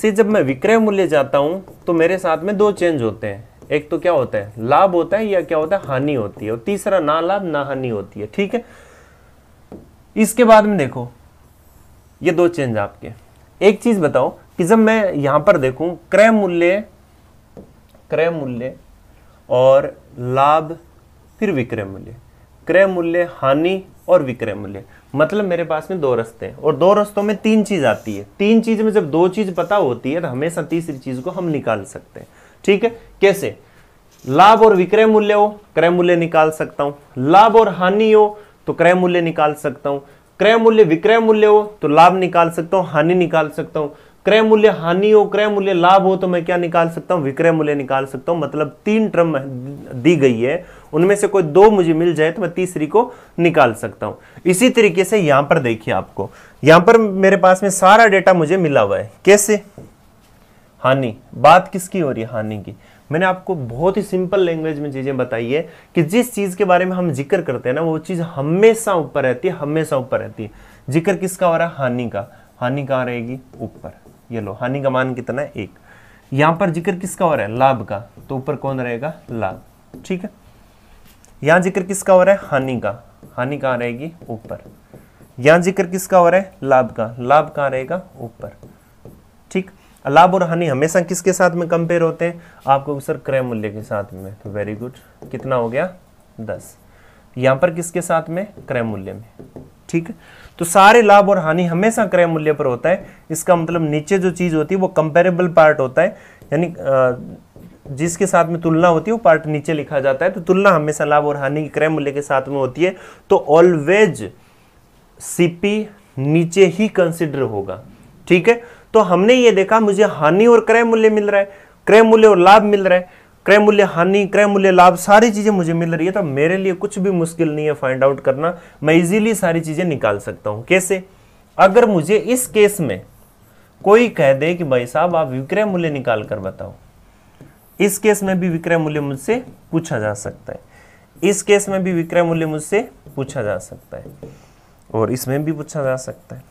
से जब मैं विक्रय मूल्य जाता हूं तो मेरे साथ में दो चेंज होते हैं एक तो क्या होता है लाभ होता है या क्या होता है हानि होती है और तीसरा ना लाभ ना हानि होती है ठीक है इसके बाद में देखो ये दो चेंज आपके एक चीज बताओ कि जब मैं यहां पर देखूं क्रय मूल्य क्रय मूल्य और लाभ फिर विक्रय मूल्य क्रय मूल्य हानि और विक्रय मूल्य मतलब मेरे पास में दो रस्ते हैं और दो रस्तों में तीन चीज़ आती है तीन चीज़ में जब दो चीज़ पता होती है तो हमेशा तीसरी चीज़ को हम निकाल सकते हैं ठीक है कैसे लाभ और विक्रय मूल्य हो क्रय मूल्य निकाल सकता हूं लाभ और हानि हो तो क्रय मूल्य निकाल सकता हूं क्रय मूल्य विक्रय मूल्य हो तो लाभ निकाल सकता हूं हानि निकाल सकता हूं क्रय मूल्य हानि हो क्रय मूल्य लाभ हो तो मैं क्या निकाल सकता हूँ विक्रय मूल्य निकाल सकता हूं मतलब तीन ट्रम दी गई है उनमें से कोई दो मुझे मिल जाए तो मैं तीसरी को निकाल सकता हूं इसी तरीके से यहां पर देखिए आपको यहां पर मेरे पास में सारा डेटा मुझे मिला हुआ है कैसे हानि बात किसकी हो रही है हानि की मैंने आपको बहुत ही सिंपल लैंग्वेज में चीज़ें बताई है कि जिस चीज़ के बारे में हम जिक्र करते हैं ना वो चीज़ हमेशा ऊपर रहती है हमेशा ऊपर रहती है जिक्र किसका हो रहा है हानि का हानि कहाँ रहेगी ऊपर ये लो हानि का मान कितना है एक यहां पर जिक्र किसका हो रहा है लाभ का तो ऊपर कौन रहेगा लाभ ठीक है यहां जिक्र किसका हो रहा है हानि का हानि कहा रहेगी ऊपर यहां जिक्र किसका हो रहा है लाभ का लाभ कहां रहेगा ऊपर ठीक लाभ और हानि हमेशा किसके साथ में कंपेयर होते हैं आपको सर क्रय मूल्य के साथ में तो वेरी गुड कितना हो गया दस यहां पर किसके साथ में क्रय मूल्य में ठीक तो सारे लाभ और हानि हमेशा क्रय मूल्य पर होता है इसका मतलब नीचे जो चीज़ होती है वो कंपेरेबल पार्ट होता है यानी जिसके साथ में तुलना होती है वो पार्ट नीचे लिखा जाता है तो तुलना हमेशा लाभ और हानि के क्रय मूल्य के साथ में होती है तो ऑलवेज सीपी नीचे ही कंसिडर होगा ठीक है तो हमने ये देखा मुझे हानि और क्रय मूल्य मिल रहा है क्रय मूल्य और लाभ मिल रहा है क्रय मूल्य हानि क्रय मूल्य लाभ सारी चीज़ें मुझे मिल रही है तो मेरे लिए कुछ भी मुश्किल नहीं है फाइंड आउट करना मैं इजीली सारी चीज़ें निकाल सकता हूं कैसे अगर मुझे इस केस में कोई कह दे कि भाई साहब आप विक्रय मूल्य निकाल कर बताओ इस केस में भी विक्रय मूल्य मुझसे पूछा जा सकता है इस केस में भी विक्रय मूल्य मुझसे पूछा जा सकता है और इसमें भी पूछा जा सकता है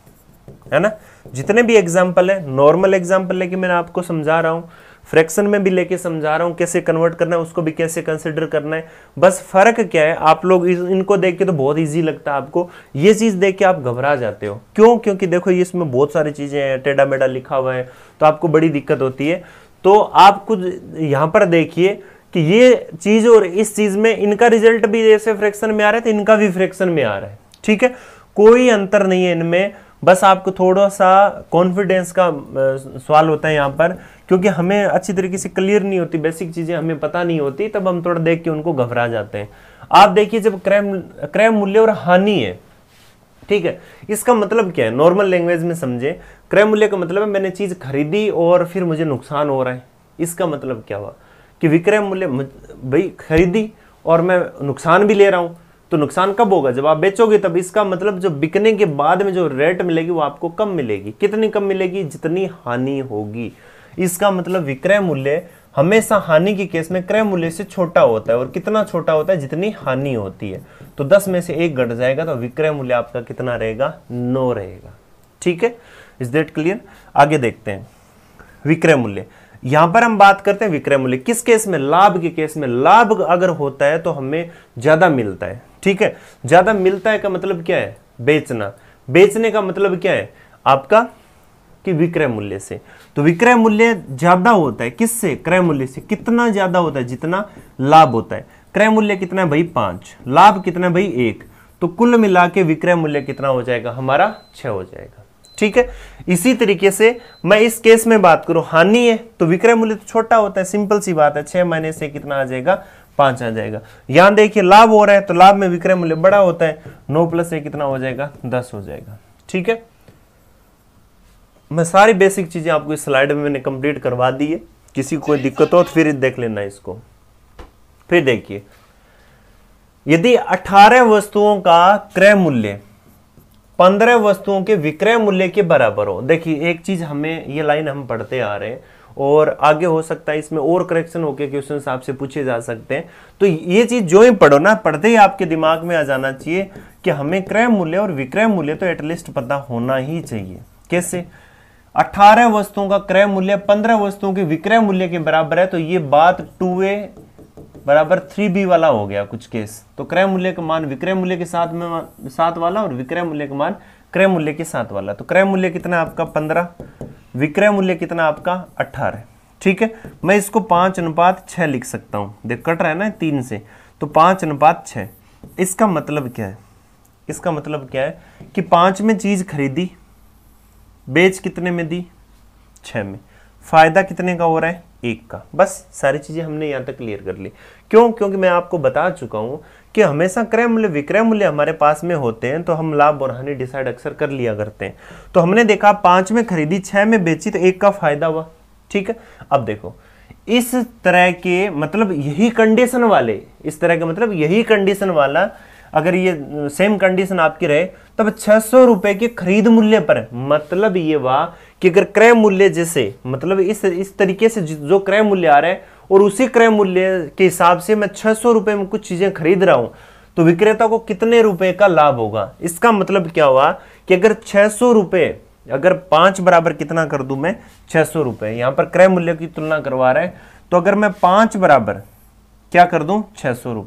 है ना जितने भी एग्जाम्पल है नॉर्मल एग्जाम्पल लेके मैं आपको समझा रहा हूँ फ्रैक्शन में भी लेके समझा रहा हूं कैसे कन्वर्ट करना है उसको भी कैसे कंसिडर करना है बस फर्क क्या है आप लोग इनको देख के तो बहुत ईजी लगता है आपको ये चीज़ देख के आप घबरा जाते हो क्यों क्योंकि देखो ये इसमें बहुत सारी चीज़ें हैं टेढ़ा मेढ़ा लिखा हुआ है तो आपको बड़ी दिक्कत होती है तो आप कुछ यहाँ पर देखिए कि ये चीज़ और इस चीज़ में इनका रिजल्ट भी जैसे फ्रैक्शन में आ रहा है तो इनका भी फ्रैक्शन में आ रहा है ठीक है कोई अंतर नहीं है इनमें बस आपको थोड़ा सा कॉन्फिडेंस का सवाल होता है यहाँ पर क्योंकि हमें अच्छी तरीके से क्लियर नहीं होती बेसिक चीज़ें हमें पता नहीं होती तब हम थोड़ा देख के उनको घबरा जाते हैं आप देखिए जब क्रय क्रय मूल्य और हानि है ठीक है इसका मतलब क्या है नॉर्मल लैंग्वेज में समझे क्रय मूल्य का मतलब है मैंने चीज़ खरीदी और फिर मुझे नुकसान हो रहा है इसका मतलब क्या हुआ कि विक्रय मूल्य भाई खरीदी और मैं नुकसान भी ले रहा हूँ तो नुकसान कब होगा जब आप बेचोगे तब इसका मतलब जो बिकने के बाद में जो रेट मिलेगी वो आपको कम मिलेगी कितनी कम मिलेगी जितनी हानि होगी इसका मतलब विक्रय मूल्य हमेशा हानि के केस में क्रय मूल्य से छोटा होता है और कितना छोटा होता है जितनी हानि होती है तो दस में से एक घट जाएगा तो विक्रय मूल्य आपका कितना रहेगा नौ रहेगा ठीक है इज देट क्लियर आगे देखते हैं विक्रय मूल्य यहां पर हम बात करते हैं विक्रय मूल्य किस केस में लाभ के केस में लाभ अगर होता है तो हमें ज्यादा मिलता है ठीक है ज्यादा मिलता है का मतलब क्या है बेचना बेचने का मतलब क्या है आपका कि विक्रय मूल्य से तो विक्रय मूल्य ज्यादा होता है किससे क्रय मूल्य से कितना ज्यादा होता है जितना लाभ होता है क्रय मूल्य कितना है भाई पांच लाभ कितना है भाई एक तो कुल मिला के विक्रय मूल्य कितना हो जाएगा हमारा छह हो जाएगा ठीक है इसी तरीके से मैं इस केस में बात करूं हानि है तो विक्रय मूल्य तो छोटा होता है सिंपल सी बात है छह महीने से कितना आ जाएगा पांच आ जाएगा यहां देखिए लाभ हो रहा है तो लाभ में विक्रय मूल्य बड़ा होता है नौ प्लस ए कितना हो जाएगा दस हो जाएगा ठीक है मैं सारी बेसिक चीज़ें आपको इस स्लाइड में मैंने कंप्लीट करवा दी है किसी को कोई दिक्कत हो तो फिर देख लेना इसको फिर देखिए यदि 18 वस्तुओं का क्रय मूल्य 15 वस्तुओं के विक्रय मूल्य के बराबर हो देखिए एक चीज हमें ये लाइन हम पढ़ते आ रहे हैं और आगे हो सकता है इसमें और करेक्शन होके क्वेश्चन आपसे पूछे जा सकते हैं तो ये चीज जो ही पढ़ो ना पढ़ते ही आपके दिमाग में आ जाना चाहिए कि हमें क्रय मूल्य और विक्रय मूल्य तो एटलीस्ट पता होना ही चाहिए कैसे 18 वस्तुओं का क्रय मूल्य 15 वस्तुओं के विक्रय मूल्य के बराबर है तो ये बात टू वे बराबर थ्री बी वाला हो गया कुछ केस तो क्रय मूल्य का मान विक्रय मूल्य के साथ में सात वाला और विक्रय मूल्य का मान क्रय मूल्य के साथ वाला तो क्रय मूल्य कितना आपका पंद्रह विक्रय मूल्य कितना आपका अट्ठारह ठीक है मैं इसको पाँच अनुपात छः लिख सकता हूँ देख कट रहा है ना तीन से तो पाँच अनुपात छः इसका मतलब क्या है इसका मतलब क्या है कि पाँच में चीज़ खरीदी बेच कितने में दी छः में फ़ायदा कितने का हो रहा है एक का बस सारी चीज़ें हमने यहां तक क्लियर कर ली क्यों क्योंकि मैं आपको बता चुका हूं कि हमेशा क्रय मूल्य विक्रय मूल्य हमारे पास में होते हैं तो हम लाभ और हानि डिसाइड अक्सर कर लिया करते हैं तो हमने देखा पांच में खरीदी छह में बेची तो एक का फायदा हुआ ठीक है अब देखो इस तरह के मतलब यही कंडीशन वाले इस तरह के मतलब यही कंडीशन वाला अगर ये सेम कंडीशन आपकी रहे तब छह सौ रुपए के खरीद मूल्य पर मतलब ये वाह कि अगर क्रय मूल्य जैसे मतलब इस इस तरीके से जो क्रय मूल्य आ रहा है और उसी क्रय मूल्य के हिसाब से मैं छह सौ रुपए में कुछ चीज़ें खरीद रहा हूं तो विक्रेता को कितने रुपए का लाभ होगा इसका मतलब क्या हुआ कि अगर छह सौ रुपये अगर पांच बराबर कितना कर दू मैं छह सौ रुपए यहां पर क्रय मूल्य की तुलना करवा रहा है तो अगर मैं पांच बराबर क्या कर दू छह सौ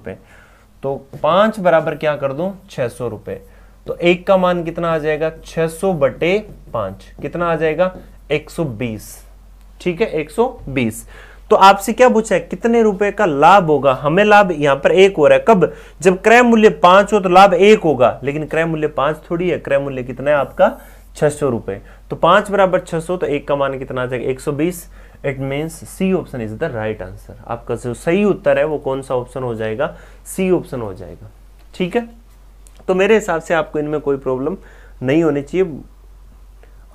तो पांच बराबर क्या कर दू छह सौ तो एक का मान कितना आ जाएगा 600 बटे पांच कितना आ जाएगा 120 ठीक है 120 तो आपसे क्या पूछा है कितने रुपए का लाभ होगा हमें लाभ यहां पर एक हो रहा है कब जब क्रय मूल्य पांच हो तो लाभ एक होगा लेकिन क्रय मूल्य पांच थोड़ी है क्रय मूल्य कितना है आपका छह सौ रुपए तो पांच बराबर छह सौ तो एक का मान कितना आ जाएगा एक सौ बीस it means C option is the right answer आपका जो सही उत्तर है वो कौन सा ऑप्शन हो जाएगा सी ऑप्शन हो जाएगा ठीक है तो मेरे हिसाब से आपको इनमें कोई प्रॉब्लम नहीं होनी चाहिए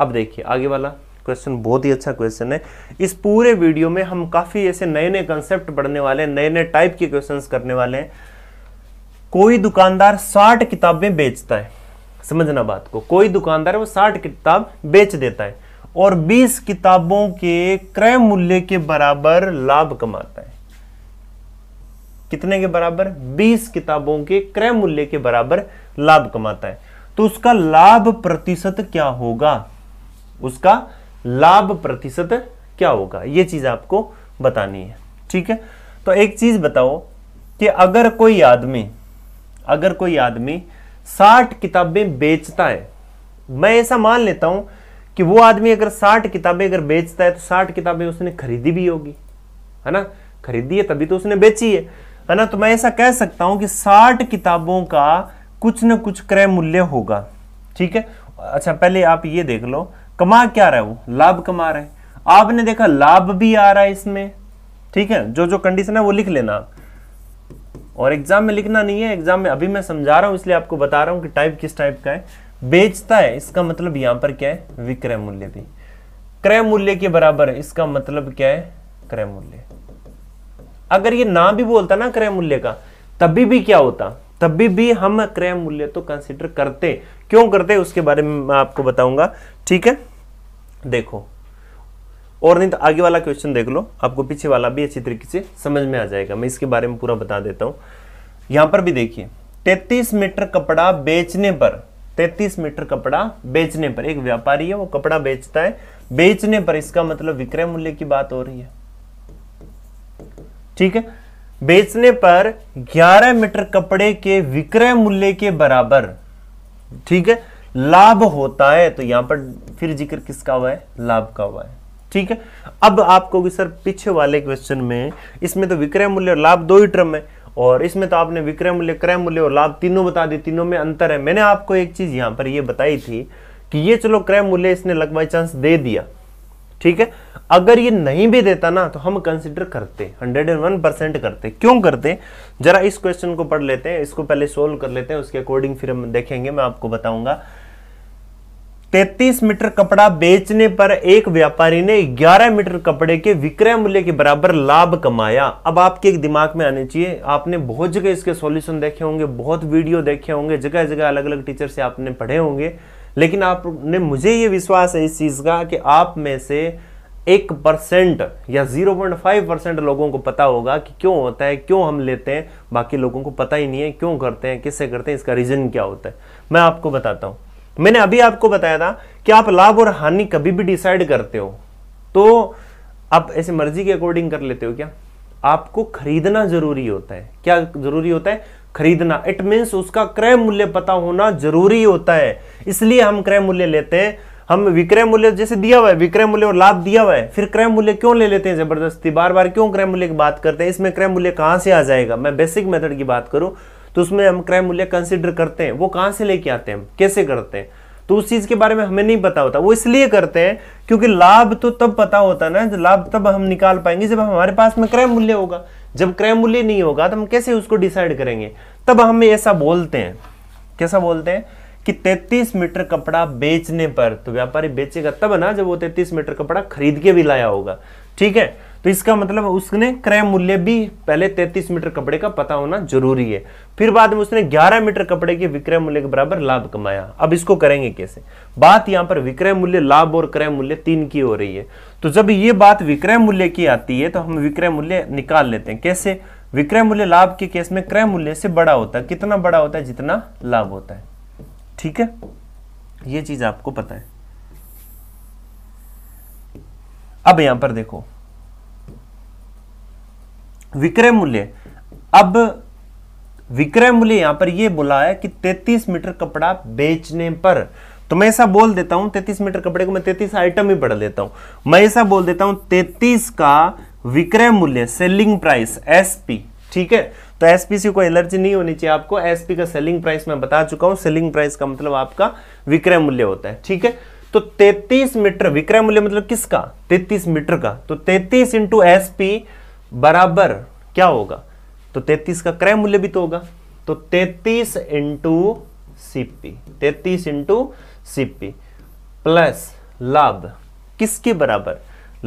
अब देखिए आगे वाला क्वेश्चन बहुत ही अच्छा क्वेश्चन है इस पूरे वीडियो में हम काफ़ी ऐसे नए नए कंसेप्ट पढ़ने वाले हैं नए नए टाइप के क्वेश्चन करने वाले हैं कोई दुकानदार साठ किताबें बेचता है समझना बात को कोई दुकानदार वो साठ किताब बेच देता है और बीस किताबों के क्रय मूल्य के बराबर लाभ कमाता है कितने के बराबर 20 किताबों के क्रय मूल्य के बराबर लाभ कमाता है तो उसका लाभ प्रतिशत क्या होगा उसका लाभ प्रतिशत क्या होगा यह चीज आपको बतानी है ठीक है तो एक चीज बताओ कि अगर कोई आदमी अगर कोई आदमी साठ किताबें बेचता है मैं ऐसा मान लेता हूं कि वो आदमी अगर साठ किताबें अगर बेचता है तो साठ किताबें उसने खरीदी भी होगी है ना खरीदी है तभी तो उसने बेची है है ना तो मैं ऐसा कह सकता हूं कि साठ किताबों का कुछ न कुछ क्रय मूल्य होगा ठीक है अच्छा पहले आप ये देख लो कमा क्या रहा है वो लाभ कमा रहा है आपने देखा लाभ भी आ रहा है इसमें ठीक है जो जो कंडीशन है वो लिख लेना आप और एग्जाम में लिखना नहीं है एग्जाम में अभी मैं समझा रहा हूं इसलिए आपको बता रहा हूं कि टाइप किस टाइप का है बेचता है इसका मतलब यहां पर क्या है विक्रय मूल्य भी क्रय मूल्य के बराबर है इसका मतलब क्या है क्रय मूल्य अगर ये ना भी बोलता ना क्रय मूल्य का तभी भी क्या होता तभी भी हम क्रय मूल्य तो कंसिडर करते क्यों करते उसके बारे में मैं आपको बताऊंगा ठीक है देखो और नहीं तो आगे वाला क्वेश्चन देख लो आपको पीछे वाला भी अच्छी तरीके से समझ में आ जाएगा मैं इसके बारे में पूरा बता देता हूं यहां पर भी देखिए 33 मीटर कपड़ा बेचने पर 33 मीटर कपड़ा बेचने पर एक व्यापारी है वो कपड़ा बेचता है बेचने पर इसका मतलब विक्रय मूल्य की बात हो रही है ठीक है बेचने पर 11 मीटर कपड़े के विक्रय मूल्य के बराबर ठीक है लाभ होता है तो यहां पर फिर जिक्र किसका हुआ है लाभ का हुआ है ठीक है अब आपको सर पीछे वाले क्वेश्चन में इसमें तो विक्रय मूल्य और लाभ दो ही टर्म है और इसमें तो आपने विक्रय मूल्य क्रय मूल्य और लाभ तीनों बता दिए तीनों में अंतर है मैंने आपको एक चीज यहां पर यह बताई थी कि ये चलो क्रय मूल्य इसने लग बाई चांस दे दिया ठीक है अगर ये नहीं भी देता ना तो हम कंसिडर करते 101 परसेंट करते क्यों करते जरा इस क्वेश्चन को पढ़ लेते हैं इसको पहले सोल्व कर लेते हैं उसके अकॉर्डिंग फिर हम देखेंगे मैं आपको बताऊंगा 33 मीटर कपड़ा बेचने पर एक व्यापारी ने 11 मीटर कपड़े के विक्रय मूल्य के बराबर लाभ कमाया अब आपके एक दिमाग में आने चाहिए आपने बहुत जगह इसके सॉल्यूशन देखे होंगे बहुत वीडियो देखे होंगे जगह जगह अलग अलग टीचर से आपने पढ़े होंगे लेकिन आपने मुझे ये विश्वास है इस चीज़ का कि आप में से एक परसेंट या जीरो पॉइंट फाइव परसेंट लोगों को पता होगा कि क्यों होता है क्यों हम लेते हैं बाकी लोगों को पता ही नहीं है क्यों करते हैं किससे करते हैं इसका रीज़न क्या होता है मैं आपको बताता हूँ मैंने अभी आपको बताया था कि आप लाभ और हानि कभी भी डिसाइड करते हो तो आप ऐसे मर्जी के अकॉर्डिंग कर लेते हो क्या आपको खरीदना जरूरी होता है क्या जरूरी होता है खरीदना इट मीन्स उसका क्रय मूल्य पता होना जरूरी होता है इसलिए हम क्रय मूल्य लेते हैं हम विक्रय मूल्य जैसे दिया हुआ है विक्रय मूल्य और लाभ दिया हुआ है फिर क्रय मूल्य क्यों ले लेते हैं जबरदस्ती बार बार क्यों क्रय मूल्य की बात करते हैं इसमें क्रय मूल्य कहाँ से आ जाएगा मैं बेसिक मेथड की बात करूँ तो उसमें हम क्रय मूल्य कंसिडर करते हैं वो कहाँ से लेके आते हैं हम कैसे करते हैं तो उस चीज के बारे में हमें नहीं पता होता वो इसलिए करते हैं क्योंकि लाभ तो तब पता होता है ना लाभ तब हम निकाल पाएंगे जब हमारे पास में क्रय मूल्य होगा जब क्रय मूल्य नहीं होगा तो हम कैसे उसको डिसाइड करेंगे तब हम ऐसा बोलते हैं कैसा बोलते हैं कि 33 मीटर कपड़ा बेचने पर तो व्यापारी बेचेगा तब ना जब वो 33 मीटर कपड़ा खरीद के भी लाया होगा ठीक है तो इसका मतलब उसने क्रय मूल्य भी पहले 33 मीटर कपड़े का पता होना जरूरी है फिर बाद में उसने 11 मीटर कपड़े के विक्रय मूल्य के बराबर लाभ कमाया अब इसको करेंगे कैसे बात यहां पर विक्रय मूल्य लाभ और क्रय मूल्य तीन की हो रही है तो जब ये बात विक्रय मूल्य की आती है तो हम विक्रय मूल्य निकाल लेते हैं कैसे विक्रय मूल्य लाभ के केस में क्रय मूल्य से बड़ा होता है कितना बड़ा होता है जितना लाभ होता है ठीक है ये चीज आपको पता है अब यहां पर देखो विक्रय मूल्य अब विक्रय मूल्य यहां पर यह बोला है कि 33 मीटर कपड़ा बेचने पर तो मैं ऐसा बोल देता हूं 33 मीटर कपड़े को मैं 33 आइटम ही पढ़ लेता हूं मैं ऐसा बोल देता हूं 33 का विक्रय मूल्य सेलिंग प्राइस एसपी ठीक है तो एसपीसी को एलर्जी नहीं होनी चाहिए आपको एसपी का सेलिंग प्राइस मैं बता चुका हूं सेलिंग प्राइस का मतलब आपका विक्रय मूल्य होता है ठीक है तो 33 मीटर विक्रय मूल्य मतलब किसका 33 मीटर का तो 33 इंटू एसपी बराबर क्या होगा तो 33 का क्रय मूल्य भी तो होगा तो 33 इंटू सीपी तैतीस इंटू सीपी प्लस लाभ किसके बराबर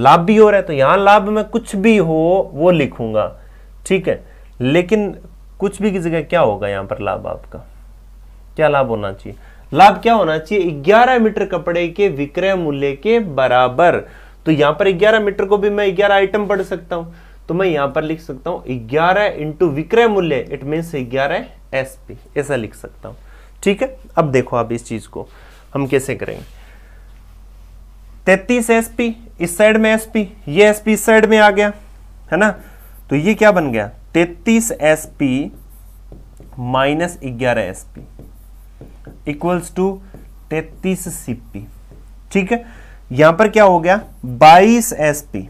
लाभ भी हो रहा है तो यहां लाभ में कुछ भी हो वो लिखूंगा ठीक है लेकिन कुछ भी की जगह क्या होगा यहां पर लाभ आपका क्या लाभ होना चाहिए लाभ क्या होना चाहिए 11 मीटर कपड़े के विक्रय मूल्य के बराबर तो यहां पर 11 मीटर को भी मैं 11 आइटम पढ़ सकता हूं तो मैं यहां पर लिख सकता हूं ग्यारह इंटू विक्रय मूल्य इट मीनस ग्यारह एस पी ऐसा लिख सकता हूं ठीक है अब देखो आप इस चीज को हम कैसे करेंगे तैतीस एस पी इस साइड में एस पी ये एस पी इस साइड में आ गया है ना तो ये क्या बन गया तैतीस एस पी माइनस ग्यारह एस पी इक्वल्स टू तैतीस सीपी ठीक है यहां पर क्या हो गया बाईस एस पी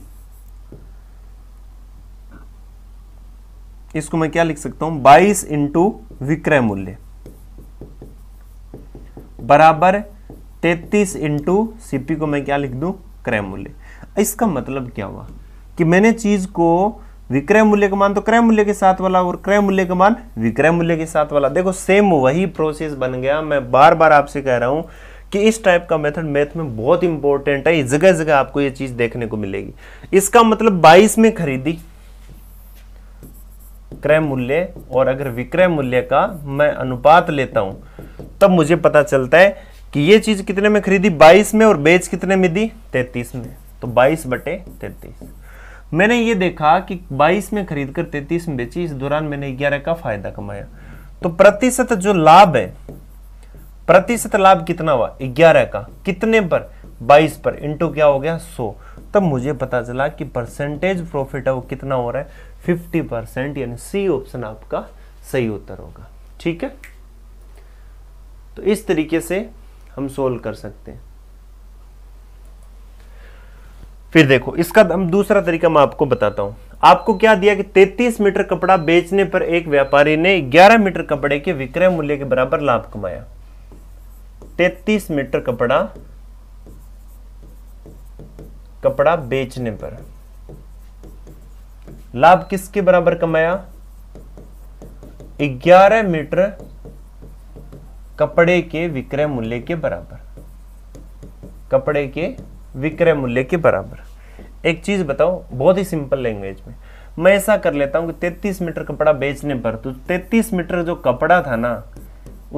इसको मैं क्या लिख सकता हूं बाईस इंटू विक्रय मूल्य बराबर तैतीस इंटू सीपी को मैं क्या लिख दू क्रय मूल्य इसका मतलब क्या हुआ कि मैंने चीज को विक्रय मूल्य का मान तो क्रय मूल्य के साथ वाला और क्रय मूल्य का मान विक्रय मूल्य के साथ वाला देखो सेम वही प्रोसेस बन गया मैं बार बार आपसे कह रहा हूं कि इस टाइप का मेथड मैथ में बहुत इंपॉर्टेंट है जगह जगह आपको यह चीज देखने को मिलेगी इसका मतलब 22 में खरीदी क्रय मूल्य और अगर विक्रय मूल्य का मैं अनुपात लेता हूं तब मुझे पता चलता है कि ये चीज कितने में खरीदी 22 में और बेच कितने में दी 33 में तो 22 बटे 33 मैंने ये देखा कि 22 में खरीद कर तैतीस में बेची इस दौरान मैंने ग्यारह का फायदा कमाया तो प्रतिशत जो लाभ है प्रतिशत लाभ कितना हुआ ग्यारह का कितने पर बाईस पर इंटू क्या हो गया सो तब मुझे पता चला कि परसेंटेज प्रॉफिट है वो कितना हो रहा है फिफ्टी परसेंट यानी सी ऑप्शन आपका सही उत्तर होगा ठीक है तो इस तरीके से हम सोल्व कर सकते हैं फिर देखो इसका हम दूसरा तरीका मैं आपको बताता हूं आपको क्या दिया कि 33 मीटर कपड़ा बेचने पर एक व्यापारी ने 11 मीटर कपड़े के विक्रय मूल्य के बराबर लाभ कमाया 33 मीटर कपड़ा कपड़ा बेचने पर लाभ किसके बराबर कमाया 11 मीटर कपड़े के विक्रय मूल्य के बराबर कपड़े के विक्रय मूल्य के बराबर एक चीज बताओ बहुत ही सिंपल लैंग्वेज में मैं ऐसा कर लेता हूं कि 33 मीटर कपड़ा बेचने पर तो 33 मीटर जो कपड़ा था ना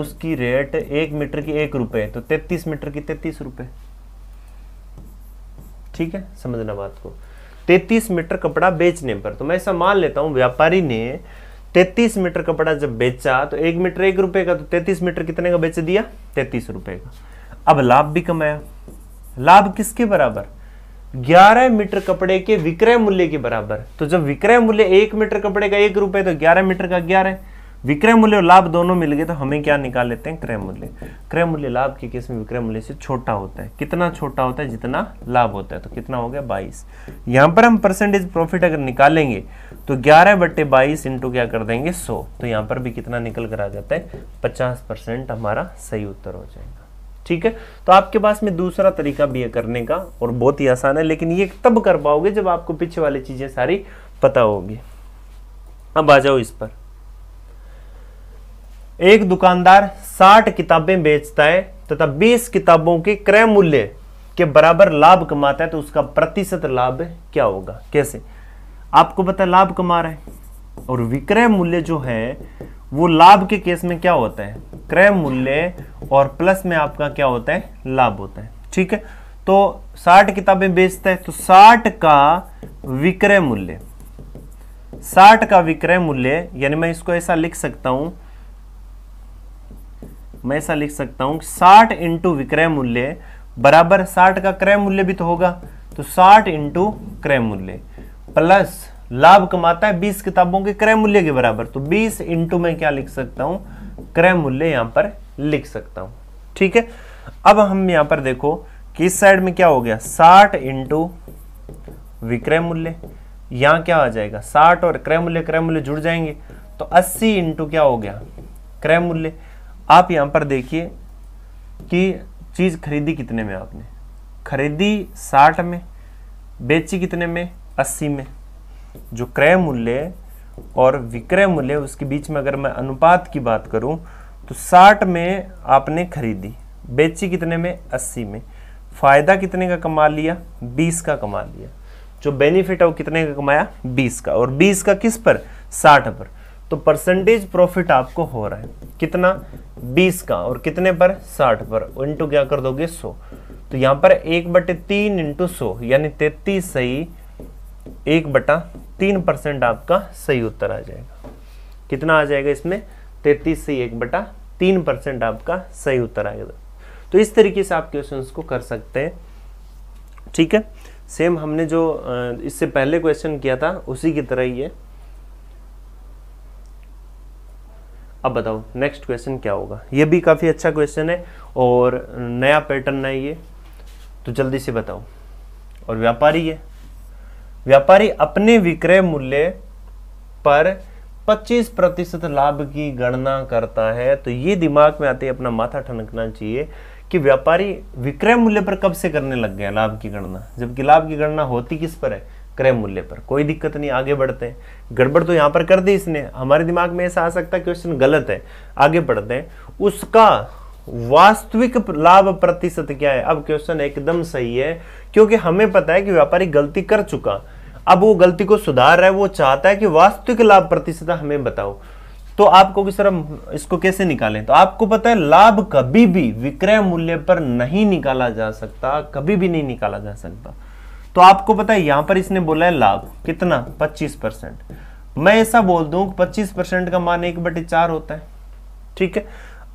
उसकी रेट एक मीटर की एक रुपए तो 33 मीटर की तैतीस रुपए ठीक है समझना बात को तैतीस मीटर कपड़ा बेचने पर तो मैं ऐसा मान लेता हूँ व्यापारी ने तैतीस मीटर कपड़ा जब बेचा तो एक मीटर एक रुपए का तो तैतीस मीटर कितने का बेच दिया तैतीस रुपए का अब लाभ भी कमाया लाभ किसके बराबर ग्यारह मीटर कपड़े के विक्रय मूल्य के बराबर तो जब विक्रय मूल्य एक मीटर कपड़े का एक रुपए तो ग्यारह मीटर का ग्यारह विक्रय मूल्य और लाभ दोनों मिल गए तो हमें क्या निकाल लेते हैं क्रय मूल्य क्रय मूल्य लाभ के केस में विक्रय मूल्य से छोटा होता है कितना छोटा होता है जितना लाभ होता है तो कितना हो गया बाईस यहाँ पर हम परसेंटेज प्रॉफिट अगर निकालेंगे तो ग्यारह बटे बाईस इंटू क्या कर देंगे सौ तो यहां पर भी कितना निकल कर आ जाता है पचास परसेंट हमारा सही उत्तर हो जाएगा ठीक है तो आपके पास में दूसरा तरीका भी है करने का और बहुत ही आसान है लेकिन ये तब कर पाओगे जब आपको पीछे वाली चीज़ें सारी पता होगी अब आ जाओ इस पर एक दुकानदार 60 किताबें बेचता है तथा 20 किताबों के क्रय मूल्य के बराबर लाभ कमाता है तो उसका प्रतिशत लाभ क्या होगा कैसे आपको पता है लाभ कमा रहा है और विक्रय मूल्य जो है वो लाभ के केस में क्या होता है क्रय मूल्य और प्लस में आपका क्या होता है लाभ होता है ठीक है तो 60 किताबें बेचता है तो 60 का विक्रय मूल्य 60 का विक्रय मूल्य यानी मैं इसको ऐसा लिख सकता हूं मैं ऐसा लिख सकता हूँ साठ इंटू विक्रय मूल्य बराबर साठ का क्रय मूल्य भी तो होगा तो साठ इंटू क्रय मूल्य प्लस लाभ कमाता है बीस किताबों के क्रय मूल्य के बराबर तो बीस इंटू में क्या लिख सकता हूँ क्रय मूल्य यहाँ पर लिख सकता हूँ ठीक है अब हम यहाँ पर देखो कि इस साइड में क्या हो गया साठ इंटू विक्रय मूल्य यहाँ क्या आ जाएगा साठ और क्रय मूल्य क्रय मूल्य जुड़ जाएंगे तो अस्सी इंटू क्या हो गया क्रय मूल्य आप यहाँ पर देखिए कि चीज़ खरीदी कितने में आपने खरीदी साठ में बेची कितने में अस्सी में जो क्रय मूल्य और विक्रय मूल्य उसके बीच में अगर मैं अनुपात की बात करूं तो 60 में आपने खरीदी बेची कितने में 80 में फ़ायदा कितने का कमा लिया 20 का कमा लिया जो बेनिफिट है वो कितने का कमाया 20 का और 20 का किस पर 60 पर तो परसेंटेज प्रॉफिट आपको हो रहा है कितना 20 का और कितने पर 60 पर इंटू क्या कर दोगे 100 तो यहां पर एक बटे तीन इंटू सो यानी तेतीस सही एक बटा तीन परसेंट आपका सही उत्तर आ जाएगा कितना आ जाएगा इसमें तेतीस सही एक बटा तीन परसेंट आपका सही उत्तर आएगा तो इस तरीके से आप क्वेश्चन को कर सकते हैं ठीक है सेम हमने जो इससे पहले क्वेश्चन किया था उसी की तरह ही है अब बताओ नेक्स्ट क्वेश्चन क्या होगा ये भी काफ़ी अच्छा क्वेश्चन है और नया पैटर्न है ये तो जल्दी से बताओ और व्यापारी है व्यापारी अपने विक्रय मूल्य पर 25 प्रतिशत लाभ की गणना करता है तो ये दिमाग में आते ही अपना माथा ठनकना चाहिए कि व्यापारी विक्रय मूल्य पर कब से करने लग गया लाभ की गणना जबकि लाभ की गणना होती किस पर है क्रय मूल्य पर कोई दिक्कत नहीं आगे बढ़ते हैं गड़बड़ तो यहाँ पर कर दी इसने हमारे दिमाग में ऐसा आ सकता है क्वेश्चन गलत है आगे बढ़ते हैं उसका वास्तविक लाभ प्रतिशत क्या है अब क्वेश्चन एकदम सही है क्योंकि हमें पता है कि व्यापारी गलती कर चुका अब वो गलती को सुधार रहा है वो चाहता है कि वास्तविक लाभ प्रतिशत हमें बताओ तो आपको कि सर इसको कैसे निकालें तो आपको पता है लाभ कभी भी विक्रय मूल्य पर नहीं निकाला जा सकता कभी भी नहीं निकाला जा सकता तो आपको पता है यहां पर इसने बोला है लाभ कितना 25 परसेंट मैं ऐसा बोल दूं 25 परसेंट का मान एक बटे चार होता है ठीक है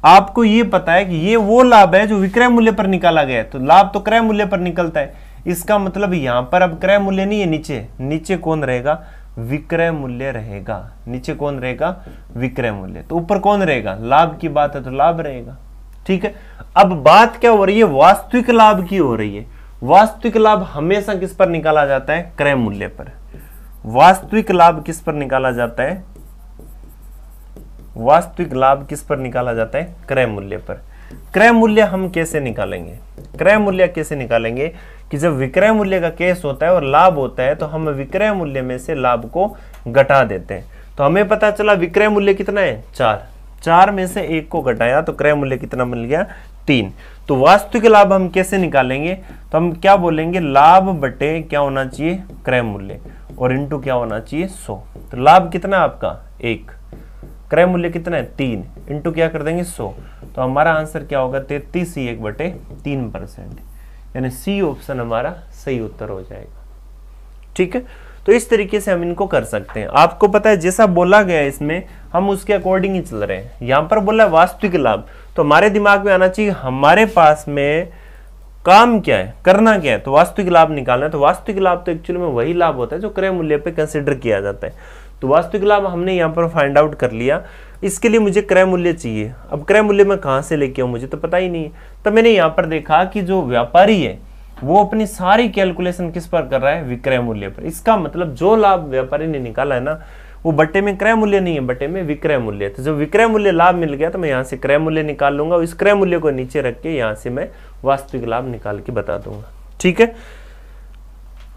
आपको ये पता है कि ये वो लाभ है जो विक्रय मूल्य पर निकाला गया है तो लाभ तो क्रय मूल्य पर निकलता है इसका मतलब यहां पर अब क्रय मूल्य नहीं है नीचे नीचे कौन रहेगा विक्रय मूल्य रहेगा नीचे कौन रहेगा विक्रय मूल्य तो ऊपर कौन रहेगा लाभ की बात है तो लाभ रहेगा ठीक है अब बात क्या हो रही है वास्तविक लाभ की हो रही है वास्तविक लाभ हमेशा किस पर निकाला जाता है क्रय मूल्य पर वास्तविक लाभ किस पर निकाला जाता है वास्तविक लाभ किस पर निकाला जाता है क्रय मूल्य पर क्रय मूल्य हम कैसे निकालेंगे क्रय मूल्य कैसे निकालेंगे कि जब विक्रय मूल्य का केस होता है और लाभ होता है तो हम विक्रय मूल्य में से लाभ को घटा देते हैं तो हमें पता चला विक्रय मूल्य कितना है चार चार में से एक को घटाया तो क्रय मूल्य कितना मिल गया तीन तो वास्तविक लाभ हम कैसे निकालेंगे तो हम क्या बोलेंगे लाभ बटे क्या होना चाहिए क्रय मूल्य और इंटू क्या होना चाहिए सो तो लाभ कितना आपका एक क्रय मूल्य कितना है तीन इंटू क्या कर देंगे सो तो हमारा आंसर क्या होगा तेतीस ही एक बटे तीन परसेंट यानी सी ऑप्शन हमारा सही उत्तर हो जाएगा ठीक है तो इस तरीके से हम इनको कर सकते हैं आपको पता है जैसा बोला गया इसमें हम उसके अकॉर्डिंग ही चल रहे हैं यहां पर बोला वास्तविक लाभ तो हमारे दिमाग में आना चाहिए हमारे पास में काम क्या है करना क्या है तो वास्तविक लाभ निकालना है तो वास्तविक लाभ तो एक्चुअली में वही लाभ होता है जो क्रय मूल्य पे कंसिडर किया जाता है तो वास्तविक लाभ हमने यहाँ पर फाइंड आउट कर लिया इसके लिए मुझे क्रय मूल्य चाहिए अब क्रय मूल्य मैं कहाँ से लेके आऊँ मुझे तो पता ही नहीं है तो मैंने यहाँ पर देखा कि जो व्यापारी है वो अपनी सारी कैलकुलेशन किस पर कर रहा है विक्रय मूल्य पर इसका मतलब जो लाभ व्यापारी ने निकाला है ना वो बट्टे में क्रय मूल्य नहीं है बट्टे में विक्रय मूल्य तो जब विक्रय मूल्य लाभ मिल गया तो मैं यहाँ से क्रय मूल्य निकाल लूंगा इस क्रय मूल्य को नीचे रख के यहाँ से मैं वास्तविक लाभ निकाल के बता दूंगा ठीक है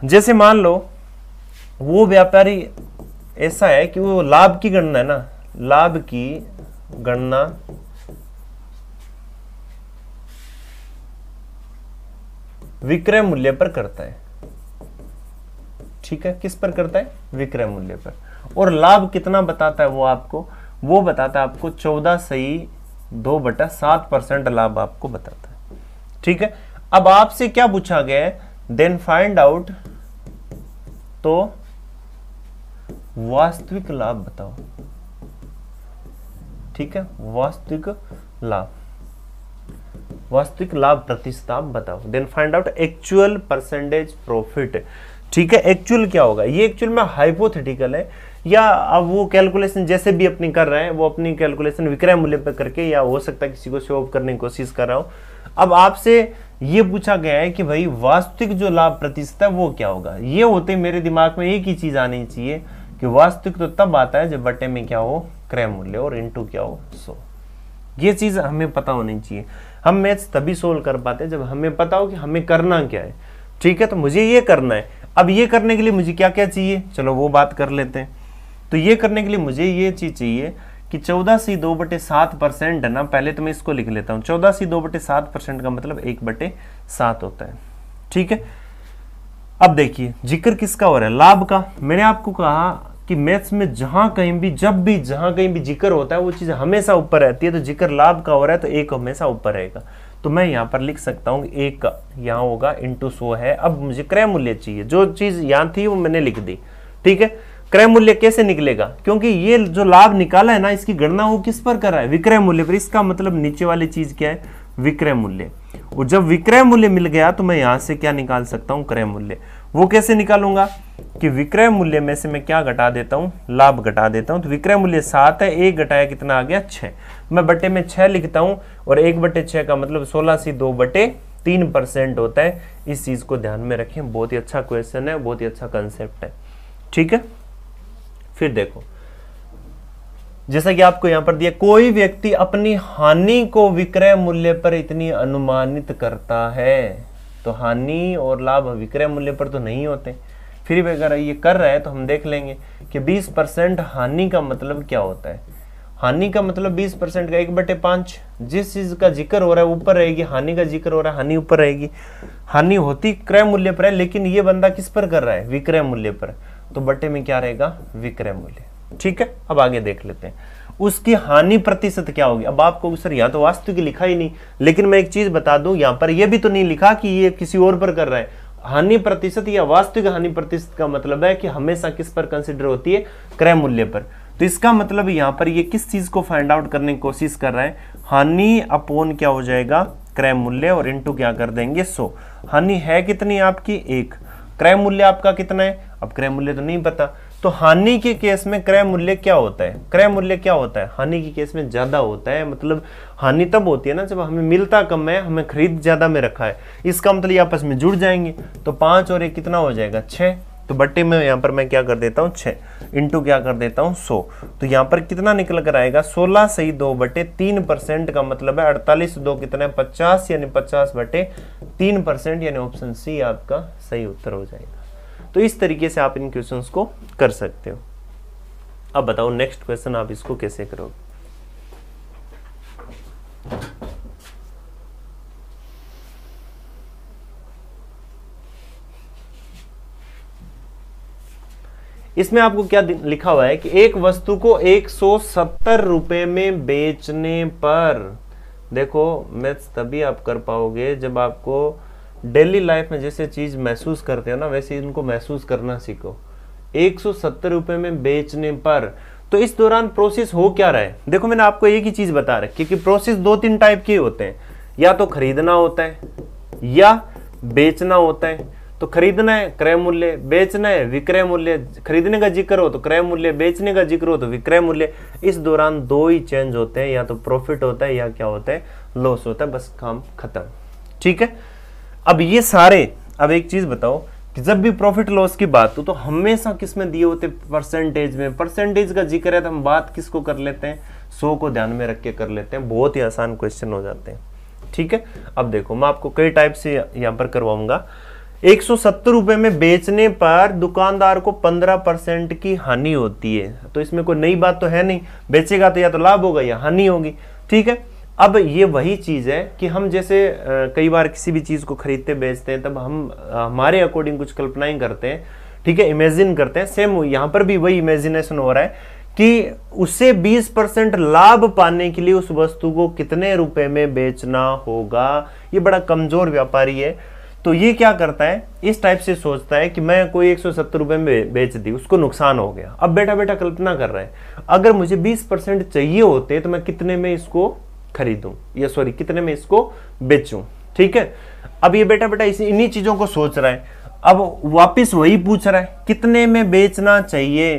जैसे मान लो वो व्यापारी ऐसा है कि वो लाभ की गणना है ना लाभ की गणना विक्रय मूल्य पर करता है ठीक है किस पर करता है विक्रय मूल्य पर और लाभ कितना बताता है वो आपको वो बताता है आपको चौदह सही दो बटा सात परसेंट लाभ आपको बताता है ठीक है अब आपसे क्या पूछा गया है देन फाइंड आउट तो वास्तविक लाभ बताओ ठीक है वास्तविक लाभ वास्तविक लाभ प्रतिस्थाप बताओ then find out actual percentage profit ठीक है एक्चुअल क्या होगा ये एक्चुअल में हाइपोथेटिकल है या अब वो कैलकुलेशन जैसे भी अपनी कर रहे हैं वो अपनी कैलकुलेशन विक्रय मूल्य पर करके या हो सकता है किसी को शो करने की कोशिश कर रहा हो अब आपसे ये पूछा गया है कि भाई वास्तविक जो लाभ प्रतिशत है वो क्या होगा ये होते मेरे दिमाग में एक ही चीज़ आनी चाहिए कि वास्तविक तो तब आता है जब बटे में क्या हो क्रय मूल्य और इंटू क्या हो सो ये चीज़ हमें पता होनी चाहिए हम मैथ्स तभी सोल्व कर पाते हैं जब हमें पता हो कि हमें करना क्या है ठीक है तो मुझे ये करना है अब ये करने के लिए मुझे क्या क्या चाहिए चलो वो बात कर लेते हैं तो ये करने के लिए मुझे ये चीज़ चाहिए कि चौदह सी दो बटे सात परसेंट है ना पहले तो मैं इसको लिख लेता हूं चौदह सी दो बटे सात परसेंट का मतलब एक बटे सात होता है ठीक है अब देखिए जिक्र किसका हो रहा है लाभ का मैंने आपको कहा कि मैथ्स में जहां कहीं भी जब भी जहां कहीं भी जिक्र होता है वो चीज़ हमेशा ऊपर रहती है तो जिक्र लाभ का हो रहा है तो एक हमेशा ऊपर रहेगा तो मैं यहाँ पर लिख सकता हूँ एक यहाँ होगा इंटू सो है अब मुझे क्रय मूल्य चाहिए जो चीज़ यहाँ थी वो मैंने लिख दी ठीक है क्रय मूल्य कैसे निकलेगा क्योंकि ये जो लाभ निकाला है ना इसकी गणना वो किस पर कर रहा है विक्रय मूल्य पर इसका मतलब नीचे वाली चीज़ क्या है विक्रय मूल्य और जब विक्रय मूल्य मिल गया तो मैं यहां से क्या निकाल सकता हूं क्रय मूल्य वो कैसे निकालूंगा कि विक्रय मूल्य में से मैं क्या घटा देता हूं लाभ घटा देता हूं तो विक्रय मूल्य सात है एक घटाया कितना आ गया छह मैं बटे में छह लिखता हूं और एक बटे छह का मतलब सोलह सी दो बटे तीन परसेंट होता है इस चीज़ को ध्यान में रखें बहुत ही अच्छा क्वेश्चन है बहुत ही अच्छा कंसेप्ट है ठीक है फिर देखो जैसा कि आपको यहां पर दिया कोई व्यक्ति अपनी हानि को विक्रय मूल्य पर इतनी अनुमानित करता है तो हानि और लाभ विक्रय मूल्य पर तो नहीं होते फिर भी अगर ये कर रहा है तो हम देख लेंगे कि 20 परसेंट हानि का मतलब क्या होता है हानि का मतलब बीस परसेंट का एक बटे पांच जिस चीज का जिक्र हो रहा है ऊपर रहेगी हानि का जिक्र हो रहा है हानि ऊपर रहेगी हानि होती क्रय मूल्य पर है लेकिन ये बंदा किस पर कर रहा है विक्रय मूल्य पर तो बटे में क्या रहेगा विक्रय मूल्य ठीक है अब आगे देख लेते हैं उसकी हानि प्रतिशत क्या होगी अब आपको सर यहां तो वास्तविक लिखा ही नहीं लेकिन मैं एक चीज बता दू यहां पर यह भी तो नहीं लिखा कि ये किसी और पर कर रहा है हानि प्रतिशत या वास्तविक हानि प्रतिशत का मतलब है कि हमेशा किस पर कंसिडर होती है क्रय मूल्य पर तो इसका मतलब यहाँ पर ये किस चीज़ को फाइंड आउट करने की कोशिश कर रहा है हानि अपोन क्या हो जाएगा क्रय मूल्य और इनटू क्या कर देंगे सो हानि है कितनी आपकी एक क्रय मूल्य आपका कितना है अब क्रय मूल्य तो नहीं पता तो हानि के केस में क्रय मूल्य क्या होता है क्रय मूल्य क्या होता है हानि के केस में ज़्यादा होता है मतलब हानि तब होती है ना जब हमें मिलता कम है हमें खरीद ज़्यादा में रखा है इसका मतलब आपस में जुड़ जाएंगे तो पांच और एक कितना हो जाएगा छह तो बट्टे में यहाँ पर मैं क्या कर देता हूँ छः इंटू क्या कर देता हूँ सौ तो यहाँ पर कितना निकल कर आएगा सोलह सही दो बटे तीन परसेंट का मतलब है अड़तालीस दो कितना है पचास यानी पचास बटे तीन परसेंट यानी ऑप्शन सी आपका सही उत्तर हो जाएगा तो इस तरीके से आप इन क्वेश्चन को कर सकते हो अब बताओ नेक्स्ट क्वेश्चन आप इसको कैसे करोगे इसमें आपको क्या लिखा हुआ है कि एक वस्तु को एक सौ सत्तर रुपये में बेचने पर देखो मैथ्स तभी आप कर पाओगे जब आपको डेली लाइफ में जैसे चीज़ महसूस करते हो ना वैसे इनको महसूस करना सीखो एक सौ सत्तर रुपये में बेचने पर तो इस दौरान प्रोसेस हो क्या रहा है देखो मैंने आपको एक ही चीज़ बता रखी क्योंकि प्रोसेस दो तीन टाइप के होते हैं या तो खरीदना होता है या बेचना होता है तो खरीदना है क्रय मूल्य बेचना है विक्रय मूल्य खरीदने का जिक्र हो तो क्रय मूल्य बेचने का जिक्र हो तो विक्रय मूल्य इस दौरान दो ही चेंज होते हैं या तो प्रॉफिट होता है या क्या होता है लॉस होता है बस काम खत्म ठीक है अब ये सारे अब एक चीज बताओ कि जब भी प्रॉफिट लॉस की बात हो तो हमेशा किस में दिए होते परसेंटेज में परसेंटेज का जिक्र है तो हम बात किसको कर लेते हैं सो को ध्यान में रख के कर लेते हैं बहुत ही आसान क्वेश्चन हो जाते हैं ठीक है अब देखो मैं आपको कई टाइप से यहाँ पर करवाऊंगा एक सौ में बेचने पर दुकानदार को 15 परसेंट की हानि होती है तो इसमें कोई नई बात तो है नहीं बेचेगा तो या तो लाभ होगा या हानि होगी ठीक है अब ये वही चीज़ है कि हम जैसे कई बार किसी भी चीज़ को खरीदते बेचते हैं तब हम हमारे अकॉर्डिंग कुछ कल्पनाएं करते हैं ठीक है इमेजिन करते हैं सेम यहाँ पर भी वही इमेजिनेशन हो रहा है कि उसे 20 परसेंट लाभ पाने के लिए उस वस्तु को कितने रुपए में बेचना होगा ये बड़ा कमज़ोर व्यापारी है तो ये क्या करता है इस टाइप से सोचता है कि मैं कोई एक सौ में बेच दी उसको नुकसान हो गया अब बेटा बेटा कल्पना कर रहा है अगर मुझे 20 परसेंट चाहिए होते तो मैं कितने में इसको खरीदूं या सॉरी कितने में इसको बेचूं ठीक है अब ये बेटा बेटा इसी इन्हीं चीज़ों को सोच रहा है अब वापिस वही पूछ रहा है कितने में बेचना चाहिए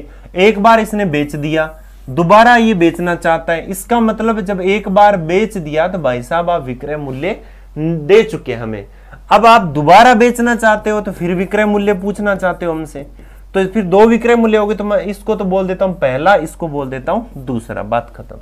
एक बार इसने बेच दिया दोबारा ये बेचना चाहता है इसका मतलब जब एक बार बेच दिया तो भाई साहब आप विक्रय मूल्य दे चुके हमें अब आप दोबारा बेचना चाहते हो तो फिर विक्रय मूल्य पूछना चाहते हो हमसे तो फिर दो विक्रय मूल्य होगी तो मैं इसको तो बोल देता हूं पहला इसको बोल देता हूं दूसरा बात खत्म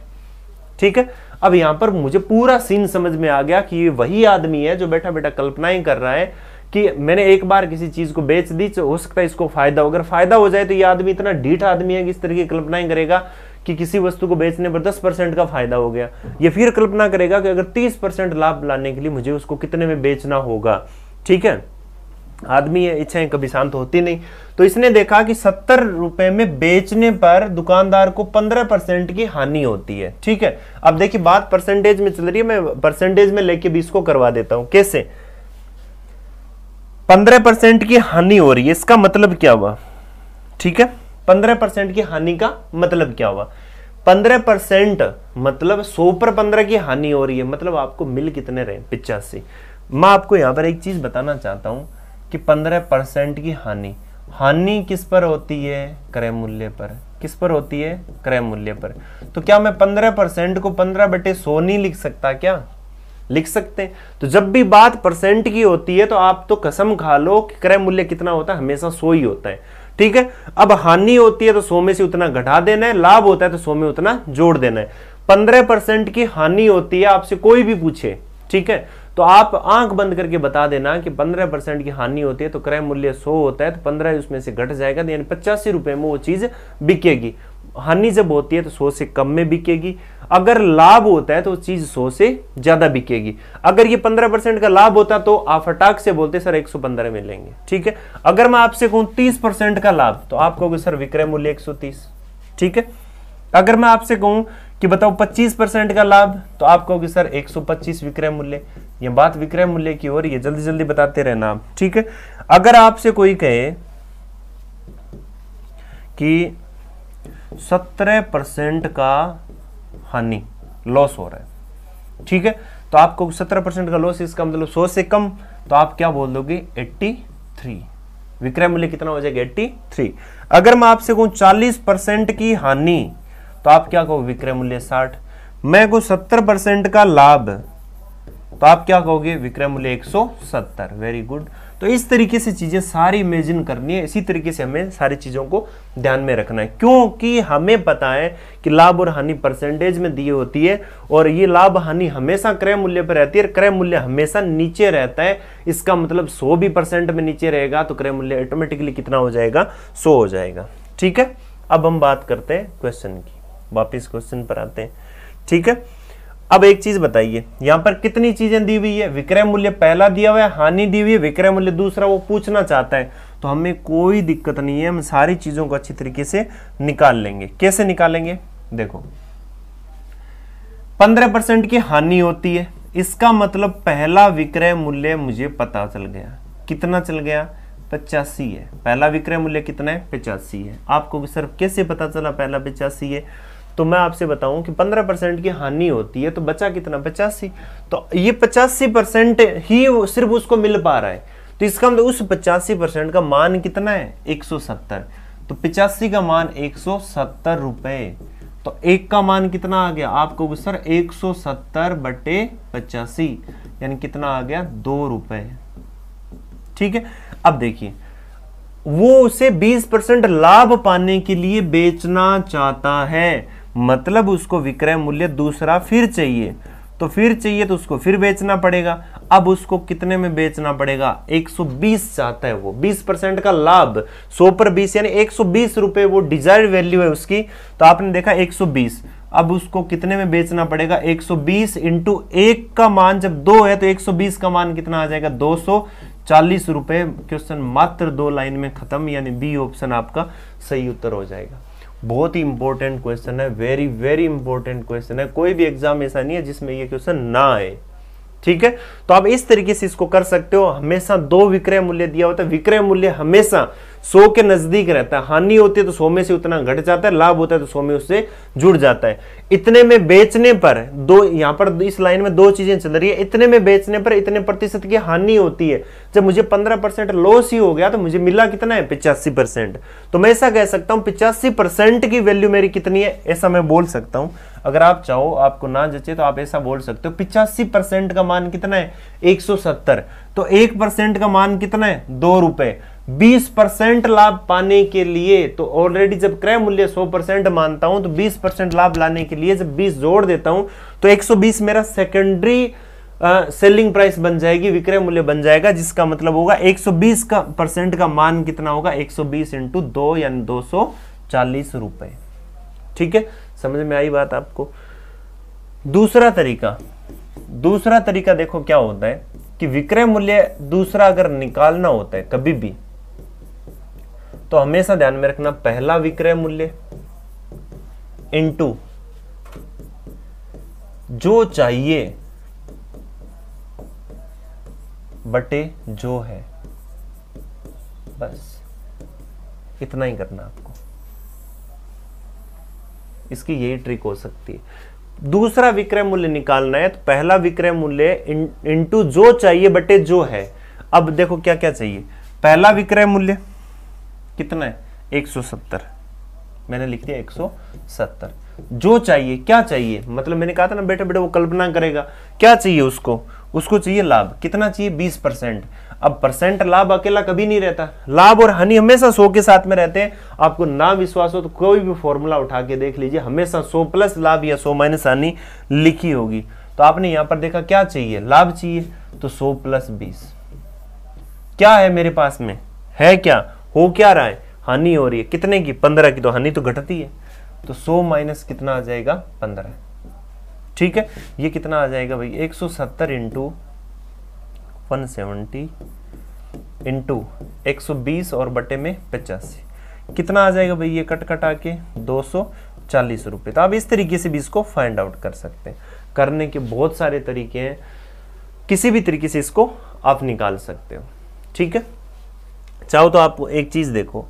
ठीक है अब यहां पर मुझे पूरा सीन समझ में आ गया कि ये वही आदमी है जो बैठा बैठा कल्पनाएं कर रहा है कि मैंने एक बार किसी चीज को बेच दी तो हो सकता है इसको फायदा हो अगर फायदा हो जाए तो ये आदमी इतना ढीठ आदमी है कि इस तरह की कल्पनाएं करेगा कि किसी वस्तु को बेचने पर 10 परसेंट का फायदा हो गया ये फिर कल्पना करेगा कि अगर 30 परसेंट लाभ लाने के लिए मुझे उसको कितने में बेचना होगा ठीक है आदमी इच्छाएं कभी शांत होती नहीं तो इसने देखा कि सत्तर रुपए में बेचने पर दुकानदार को पंद्रह परसेंट की हानि होती है ठीक है अब देखिए बात परसेंटेज में चल रही है मैं परसेंटेज में लेके भी इसको करवा देता हूं कैसे पंद्रह परसेंट की हानि हो रही है इसका मतलब क्या हुआ ठीक है पंद्रह परसेंट की हानि का मतलब क्या हुआ पंद्रह परसेंट मतलब सौ पर पंद्रह की हानि हो रही है मतलब आपको मिल कितने रहे पिचासी मैं आपको यहां पर एक चीज़ बताना चाहता हूं कि पंद्रह परसेंट की हानि हानि किस पर होती है क्रय मूल्य पर किस पर होती है क्रय मूल्य पर तो क्या मैं पंद्रह परसेंट को पंद्रह बटे सौ नहीं लिख सकता क्या लिख सकते हैं तो जब भी बात परसेंट की होती है तो आप तो कसम खा लो कि क्रय मूल्य कितना होता है हमेशा सो ही होता है ठीक है अब हानि होती है तो सो में से उतना घटा देना है लाभ होता है तो सो में उतना जोड़ देना है पंद्रह परसेंट की हानि होती है आपसे कोई भी पूछे ठीक है तो आप आंख बंद करके बता देना कि पंद्रह परसेंट की हानि होती है तो क्रय मूल्य सो होता है तो पंद्रह उसमें से घट जाएगा तो यानी पचासी रुपए में वो चीज बिकेगी हानि जब होती है तो सौ से कम में बिकेगी अगर लाभ होता है तो चीज सौ से ज्यादा बिकेगी अगर ये पंद्रह परसेंट का लाभ होता तो आप फटाक से बोलते सर एक सौ पंद्रह में लेंगे ठीक है अगर मैं आपसे कहूं तीस परसेंट का लाभ तो आप कहोगे सर विक्रय मूल्य एक सौ तीस ठीक है अगर मैं आपसे कहूं कि बताओ पच्चीस परसेंट का लाभ तो आप कहोगे सर एक सौ पच्चीस विक्रय मूल्य ये बात विक्रय मूल्य की हो रही है जल्दी जल्दी बताते रहना आप ठीक है अगर आपसे कोई कहे कि सत्रह परसेंट का हानि लॉस हो रहा है ठीक है तो आपको सत्रह परसेंट का लॉस इसका मतलब सौ से कम तो आप क्या बोल दोगे एट्टी थ्री विक्रय मूल्य कितना हो जाएगा एट्टी थ्री अगर मैं आपसे कहूं चालीस परसेंट की हानि तो आप क्या कहो विक्रय मूल्य साठ मैं को सत्तर परसेंट का लाभ तो आप क्या कहोगे विक्रय मूल्य एक सौ सत्तर वेरी गुड तो इस तरीके से चीज़ें सारी इमेजिन करनी है इसी तरीके से हमें सारी चीज़ों को ध्यान में रखना है क्योंकि हमें पता है कि लाभ और हानि परसेंटेज में दी होती है और ये लाभ हानि हमेशा क्रय मूल्य पर रहती है क्रय मूल्य हमेशा नीचे रहता है इसका मतलब सो भी परसेंट में नीचे रहेगा तो क्रय मूल्य ऑटोमेटिकली कितना हो जाएगा सो हो जाएगा ठीक है अब हम बात करते हैं क्वेश्चन की वापिस क्वेश्चन पर आते हैं ठीक है अब एक चीज बताइए यहां पर कितनी चीजें दी हुई है विक्रय मूल्य पहला दिया हुआ है हानि दी हुई है विक्रय मूल्य दूसरा वो पूछना चाहता है तो हमें कोई दिक्कत नहीं है हम सारी चीजों को अच्छी तरीके से निकाल लेंगे कैसे निकालेंगे देखो पंद्रह परसेंट की हानि होती है इसका मतलब पहला विक्रय मूल्य मुझे पता चल गया कितना चल गया पचासी है पहला विक्रय मूल्य कितना है पचासी है आपको सर कैसे पता चला पहला पचासी है तो मैं आपसे बताऊं कि 15 परसेंट की हानि होती है तो बचा कितना पचासी तो ये पचासी परसेंट ही सिर्फ उसको मिल पा रहा है तो इसका मतलब उस पचासी परसेंट का मान कितना है 170 तो पिचासी का मान एक सौ तो एक का मान कितना आ गया आपको सर 170 बटे पचासी यानी कितना आ गया दो रुपए ठीक है अब देखिए वो उसे 20 परसेंट लाभ पाने के लिए बेचना चाहता है मतलब उसको विक्रय मूल्य दूसरा फिर चाहिए तो फिर चाहिए तो उसको फिर बेचना पड़ेगा अब उसको कितने में बेचना पड़ेगा 120 चाहता है वो 20 परसेंट का लाभ 100 पर 20 यानी एक रुपए वो डिजायर वैल्यू है उसकी तो आपने देखा 120 अब उसको कितने में बेचना पड़ेगा 120 इंटू एक का मान जब दो है तो 120 का मान कितना आ जाएगा दो चालीस रुपए क्वेश्चन मात्र दो लाइन में खत्म यानी बी ऑप्शन आपका सही उत्तर हो जाएगा बहुत ही इंपॉर्टेंट क्वेश्चन है वेरी वेरी इंपॉर्टेंट क्वेश्चन है कोई भी एग्जाम ऐसा नहीं है जिसमें ये क्वेश्चन ना आए ठीक है तो आप इस तरीके से इसको कर सकते हो हमेशा दो विक्रय मूल्य दिया होता है विक्रय मूल्य हमेशा सौ के नजदीक रहता है हानि होती है तो सौ में से उतना घट जाता है लाभ होता है तो सौ में उससे जुड़ जाता है इतने में बेचने पर दो यहां पर इस लाइन में दो चीजें चल रही है इतने में बेचने पर इतने प्रतिशत की हानि होती है जब मुझे पंद्रह परसेंट लॉस ही हो गया तो मुझे मिला कितना है पिचासी परसेंट तो मैं ऐसा कह सकता हूं पिचासी परसेंट की वैल्यू मेरी कितनी है ऐसा मैं बोल सकता हूं अगर आप चाहो आपको ना जचे तो आप ऐसा बोल सकते हो पिचासी परसेंट का मान कितना है 170 तो एक परसेंट का मान कितना है दो रुपए 20 परसेंट लाभ पाने के लिए तो ऑलरेडी जब क्रय मूल्य 100 परसेंट मानता हूं तो 20 परसेंट लाभ लाने के लिए जब 20 जोड़ देता हूं तो 120 मेरा सेकेंडरी सेलिंग प्राइस बन जाएगी विक्रय मूल्य बन जाएगा जिसका मतलब होगा 120 का परसेंट का मान कितना होगा 120 इंटू दो यानी दो सौ चालीस रुपए ठीक है समझ में आई बात आपको दूसरा तरीका दूसरा तरीका देखो क्या होता है कि विक्रय मूल्य दूसरा अगर निकालना होता है कभी भी तो हमेशा ध्यान में रखना पहला विक्रय मूल्य इनटू जो चाहिए बटे जो है बस इतना ही करना आपको इसकी यही ट्रिक हो सकती है दूसरा विक्रय मूल्य निकालना है तो पहला विक्रय मूल्य इंटू जो चाहिए बटे जो है अब देखो क्या क्या चाहिए पहला विक्रय मूल्य कितना है 170 मैंने लिख दिया 170 जो चाहिए क्या चाहिए मतलब मैंने कहा था ना बेटा बेटा वो कल्पना करेगा क्या चाहिए उसको उसको चाहिए लाभ कितना चाहिए 20 परसेंट अब परसेंट लाभ अकेला कभी नहीं रहता लाभ और हानि हमेशा सो के साथ में रहते हैं आपको ना विश्वास हो तो कोई भी फॉर्मूला उठा के देख लीजिए हमेशा सो प्लस लाभ या सो माइनस हानि लिखी होगी तो आपने यहां पर देखा क्या चाहिए लाभ चाहिए तो सो प्लस बीस क्या है मेरे पास में है क्या हो क्या रहा है हानि हो रही है कितने की पंद्रह की तो हानि तो घटती है तो सौ माइनस कितना आ जाएगा पंद्रह ठीक है ये कितना आ जाएगा भाई एक सौ सत्तर इंटू वन सेवेंटी इंटू एक सौ बीस और बटे में पचासी कितना आ जाएगा भाई ये कट कट आके दो सौ चालीस रुपये तो आप इस तरीके से भी इसको फाइंड आउट कर सकते हैं करने के बहुत सारे तरीके हैं किसी भी तरीके से इसको आप निकाल सकते हो ठीक है चाहो तो आप एक चीज़ देखो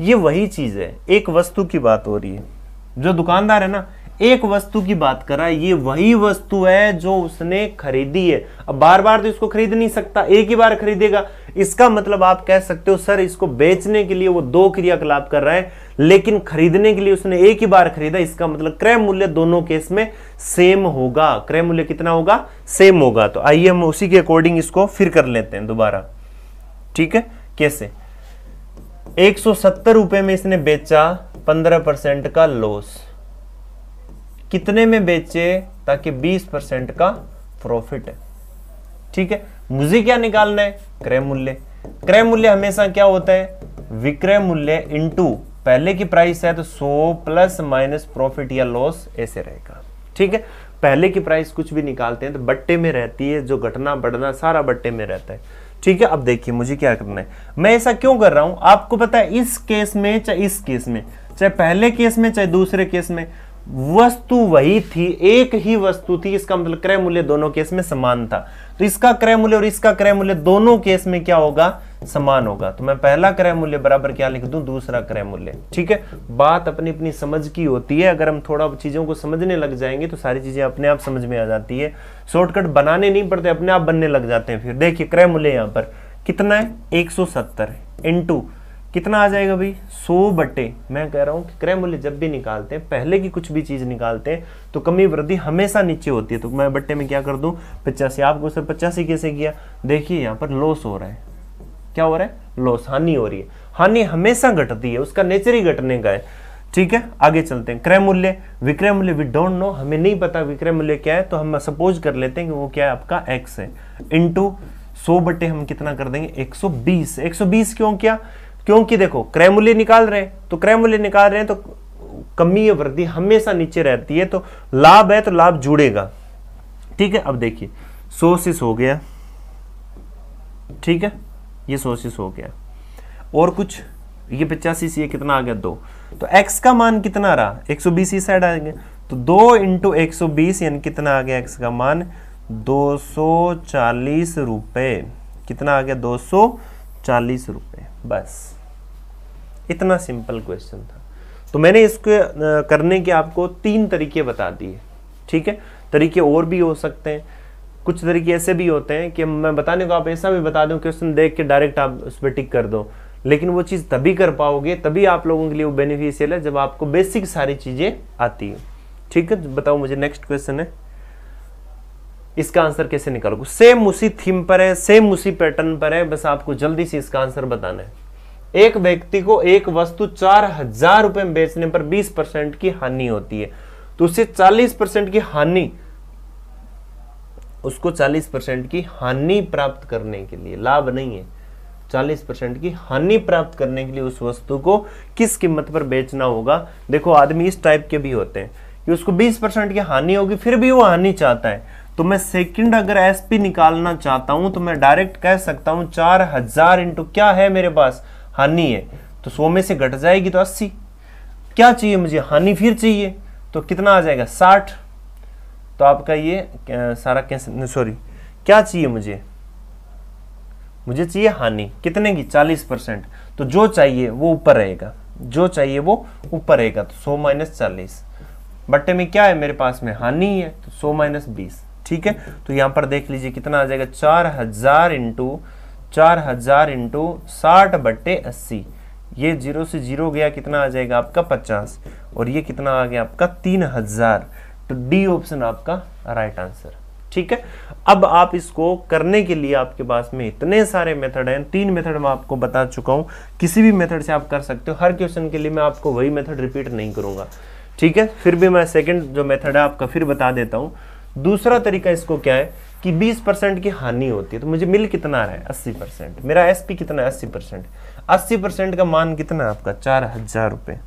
ये वही चीज़ है एक वस्तु की बात हो रही है जो दुकानदार है ना एक वस्तु की बात कर रहा है ये वही वस्तु है जो उसने खरीदी है अब बार बार तो इसको खरीद नहीं सकता एक ही बार खरीदेगा इसका मतलब आप कह सकते हो सर इसको बेचने के लिए वो दो क्रियाकलाप कर रहा है लेकिन खरीदने के लिए उसने एक ही बार खरीदा इसका मतलब क्रय मूल्य दोनों केस में सेम होगा क्रय मूल्य कितना होगा सेम होगा तो आइए हम उसी के अकॉर्डिंग इसको फिर कर लेते हैं दोबारा ठीक है कैसे एक सौ सत्तर रुपए में इसने बेचा पंद्रह परसेंट का लॉस कितने में बेचे ताकि बीस परसेंट का प्रॉफिट ठीक है मुझे क्या निकालना है क्रय मूल्य क्रय मूल्य हमेशा क्या होता है विक्रय मूल्य इनटू पहले की प्राइस है तो 100 प्लस माइनस प्रॉफिट या लॉस ऐसे रहेगा ठीक है पहले की प्राइस कुछ भी निकालते हैं तो बट्टे में रहती है जो घटना बढ़ना सारा बट्टे में रहता है ठीक है अब देखिए मुझे क्या करना है मैं ऐसा क्यों कर रहा हूं आपको पता है इस केस में चाहे इस केस में चाहे पहले केस में चाहे दूसरे केस में वस्तु वही थी एक ही वस्तु थी इसका मतलब क्रय मूल्य दोनों केस में समान था तो इसका क्रय मूल्य और इसका क्रय मूल्य दोनों केस में क्या होगा समान होगा तो मैं पहला क्रय मूल्य बराबर क्या लिख दूं दूसरा क्रय मूल्य ठीक है बात अपनी अपनी समझ की होती है अगर हम थोड़ा चीज़ों को समझने लग जाएंगे तो सारी चीज़ें अपने आप समझ में आ जाती है शॉर्टकट बनाने नहीं पड़ते अपने आप बनने लग जाते हैं फिर देखिए क्रय मूल्य यहाँ पर कितना है एक सौ सत्तर कितना आ जाएगा भाई सौ बटे मैं कह रहा हूँ कि क्रय मूल्य जब भी निकालते हैं पहले की कुछ भी चीज़ निकालते हैं तो कमी वृद्धि हमेशा नीचे होती है तो मैं बट्टे में क्या कर दूं पचासी आपको सर पचासी कैसे किया देखिए यहाँ पर लॉस हो रहा है क्या हो रहा है लॉस हानि हो रही है हानि हमेशा घटती है उसका नेचर ही घटने का है ठीक है आगे चलते हैं क्रय मूल्य विक्रय मूल्य वी डोंट नो हमें नहीं पता विक्रय मूल्य क्या है तो हम सपोज कर लेते हैं कि वो क्या है आपका एक्स है इंटू सो बटे हम कितना कर देंगे 120 120 क्यों क्या क्योंकि देखो क्रय मूल्य निकाल रहे हैं तो क्रय मूल्य निकाल रहे हैं तो कमी या वृद्धि हमेशा नीचे रहती है तो लाभ है तो लाभ जुड़ेगा ठीक है अब देखिए सौ से सौ गया ठीक है ये सोसिस हो गया और कुछ ये पचासी सी कितना आ गया दो तो एक्स का मान कितना रहा एक सौ बीस इस साइड आ गया तो दो इंटू एक सौ बीस यानी कितना आ गया एक्स का मान दो सौ चालीस रुपये कितना आ गया दो सौ चालीस रुपये बस इतना सिंपल क्वेश्चन था तो मैंने इसको करने के आपको तीन तरीके बता दिए ठीक है तरीके और भी हो सकते हैं कुछ तरीके ऐसे भी होते हैं कि मैं बताने को आप ऐसा भी बता दूं क्वेश्चन देख के डायरेक्ट आप उस पर टिक कर दो लेकिन वो चीज़ तभी कर पाओगे तभी आप लोगों के लिए वो बेनिफिशियल है जब आपको बेसिक सारी चीज़ें आती हैं ठीक है बताओ मुझे नेक्स्ट क्वेश्चन है इसका आंसर कैसे निकालोगे सेम उसी थीम पर है सेम उसी पैटर्न पर है बस आपको जल्दी से इसका आंसर बताना है एक व्यक्ति को एक वस्तु चार हजार रुपए में बेचने पर बीस परसेंट की हानि होती है तो उसे चालीस परसेंट की हानि उसको 40 परसेंट की हानि प्राप्त करने के लिए लाभ नहीं है 40 परसेंट की हानि प्राप्त करने के लिए उस वस्तु को किस कीमत पर बेचना होगा देखो आदमी इस टाइप के भी होते हैं कि उसको 20 परसेंट की हानि होगी फिर भी वो हानि चाहता है तो मैं सेकंड अगर एसपी निकालना चाहता हूं तो मैं डायरेक्ट कह सकता हूं चार हजार इंटू क्या है मेरे पास हानि है तो सो में से घट जाएगी तो अस्सी क्या चाहिए मुझे हानि फिर चाहिए तो कितना आ जाएगा साठ तो आपका ये सारा कैंसिल सॉरी क्या चाहिए मुझे मुझे चाहिए हानि कितने की चालीस परसेंट तो जो चाहिए वो ऊपर रहेगा जो चाहिए वो ऊपर रहेगा तो सो माइनस चालीस बट्टे में क्या है मेरे पास में हानि है तो सौ माइनस बीस ठीक है तो यहाँ पर देख लीजिए कितना आ जाएगा चार हजार इंटू चार हजार इंटू साठ बट्टे अस्सी ये जीरो से जीरो गया कितना आ जाएगा आपका पचास और ये कितना आ गया आपका तीन हजार तो डी ऑप्शन आपका राइट आंसर ठीक है अब आप इसको करने के लिए आपके पास में इतने सारे मेथड हैं तीन मेथड मैं आपको बता चुका हूं किसी भी मेथड से आप कर सकते हो हर क्वेश्चन के लिए मैं आपको वही मेथड रिपीट नहीं करूंगा ठीक है फिर भी मैं सेकंड जो मेथड है आपका फिर बता देता हूं दूसरा तरीका इसको क्या है कि 20 परसेंट की हानि होती है तो मुझे मिल कितना आ रहा है अस्सी परसेंट मेरा एस कितना है अस्सी परसेंट का मान कितना है आपका चार हजार रुपये